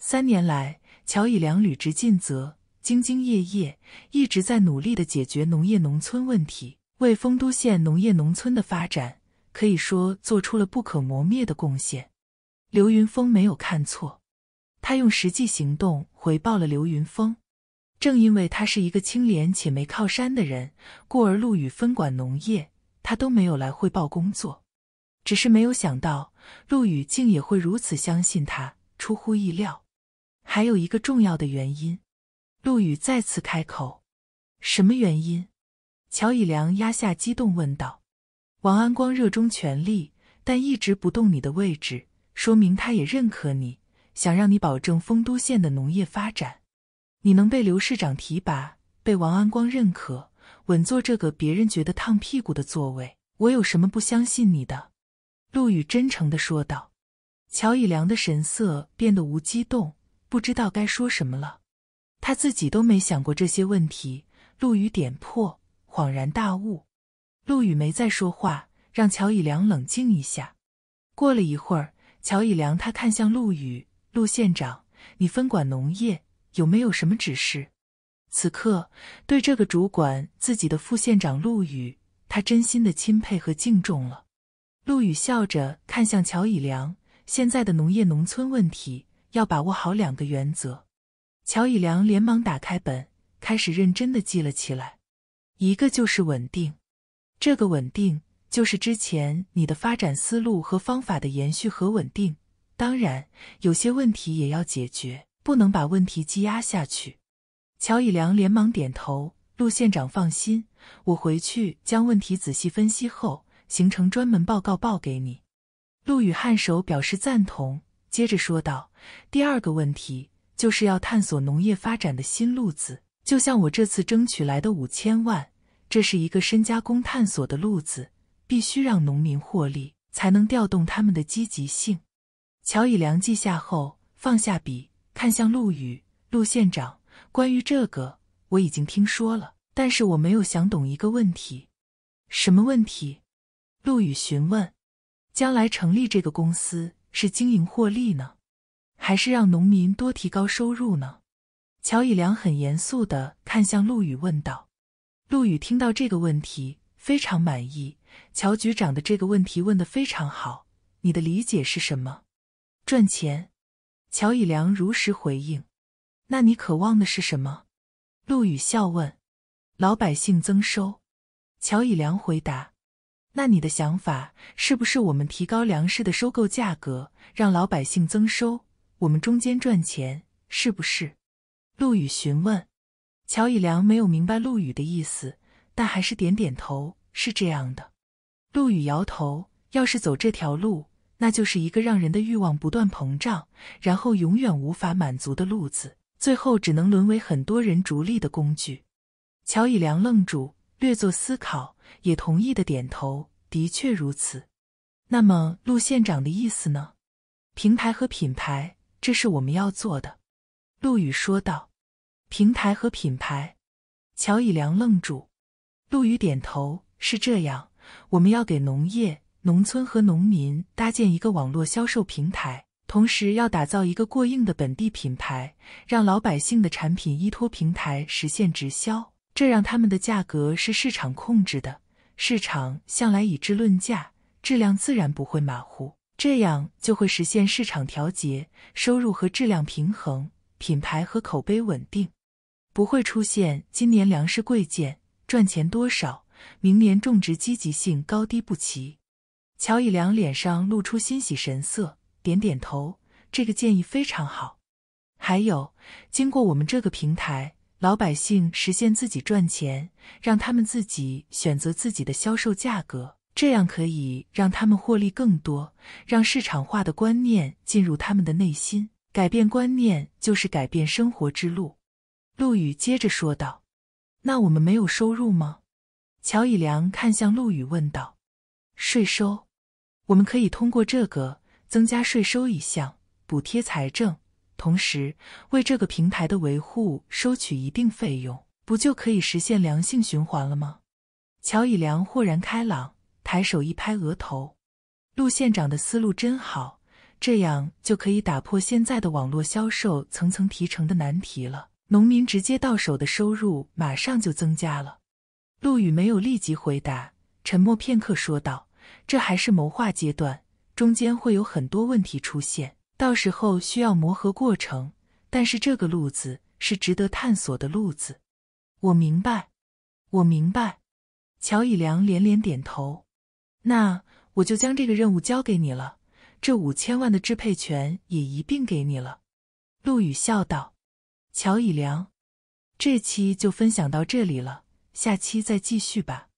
三年来，乔以良履职尽责，兢兢业业，一直在努力地解决农业农村问题，为丰都县农业农村的发展可以说做出了不可磨灭的贡献。刘云峰没有看错。他用实际行动回报了刘云峰。正因为他是一个清廉且没靠山的人，故而陆羽分管农业，他都没有来汇报工作。只是没有想到，陆羽竟也会如此相信他，出乎意料。还有一个重要的原因，陆羽再次开口：“什么原因？”乔以良压下激动问道：“王安光热衷权力，但一直不动你的位置，说明他也认可你。”想让你保证丰都县的农业发展，你能被刘市长提拔，被王安光认可，稳坐这个别人觉得烫屁股的座位，我有什么不相信你的？陆羽真诚地说道。乔以良的神色变得无激动，不知道该说什么了。他自己都没想过这些问题。陆羽点破，恍然大悟。陆羽没再说话，让乔以良冷静一下。过了一会儿，乔以良他看向陆羽。陆县长，你分管农业，有没有什么指示？此刻，对这个主管自己的副县长陆羽，他真心的钦佩和敬重了。陆羽笑着看向乔以良，现在的农业农村问题，要把握好两个原则。乔以良连忙打开本，开始认真的记了起来。一个就是稳定，这个稳定就是之前你的发展思路和方法的延续和稳定。当然，有些问题也要解决，不能把问题积压下去。乔以良连忙点头：“陆县长放心，我回去将问题仔细分析后，形成专门报告报给你。”陆羽颔首表示赞同，接着说道：“第二个问题就是要探索农业发展的新路子。就像我这次争取来的五千万，这是一个深加工探索的路子，必须让农民获利，才能调动他们的积极性。”乔以良记下后，放下笔，看向陆羽。陆县长，关于这个我已经听说了，但是我没有想懂一个问题。什么问题？陆羽询问。将来成立这个公司是经营获利呢，还是让农民多提高收入呢？乔以良很严肃地看向陆羽，问道。陆羽听到这个问题，非常满意。乔局长的这个问题问得非常好，你的理解是什么？赚钱，乔以良如实回应。那你渴望的是什么？陆羽笑问。老百姓增收，乔以良回答。那你的想法是不是我们提高粮食的收购价格，让老百姓增收，我们中间赚钱，是不是？陆羽询问。乔以良没有明白陆羽的意思，但还是点点头。是这样的。陆羽摇头。要是走这条路。那就是一个让人的欲望不断膨胀，然后永远无法满足的路子，最后只能沦为很多人逐利的工具。乔以良愣住，略作思考，也同意的点头。的确如此。那么陆县长的意思呢？平台和品牌，这是我们要做的。陆羽说道。平台和品牌。乔以良愣住。陆羽点头，是这样。我们要给农业。农村和农民搭建一个网络销售平台，同时要打造一个过硬的本地品牌，让老百姓的产品依托平台实现直销。这让他们的价格是市场控制的。市场向来以质论价，质量自然不会马虎。这样就会实现市场调节、收入和质量平衡、品牌和口碑稳定，不会出现今年粮食贵贱、赚钱多少，明年种植积极性高低不齐。乔以良脸上露出欣喜神色，点点头：“这个建议非常好。还有，经过我们这个平台，老百姓实现自己赚钱，让他们自己选择自己的销售价格，这样可以让他们获利更多，让市场化的观念进入他们的内心。改变观念就是改变生活之路。”陆羽接着说道：“那我们没有收入吗？”乔以良看向陆羽问道。税收，我们可以通过这个增加税收一项补贴财政，同时为这个平台的维护收取一定费用，不就可以实现良性循环了吗？乔以良豁然开朗，抬手一拍额头，陆县长的思路真好，这样就可以打破现在的网络销售层层提成的难题了，农民直接到手的收入马上就增加了。陆羽没有立即回答。沉默片刻，说道：“这还是谋划阶段，中间会有很多问题出现，到时候需要磨合过程。但是这个路子是值得探索的路子。”我明白，我明白。乔以良连连点头。那我就将这个任务交给你了，这五千万的支配权也一并给你了。”陆羽笑道。乔以良，这期就分享到这里了，下期再继续吧。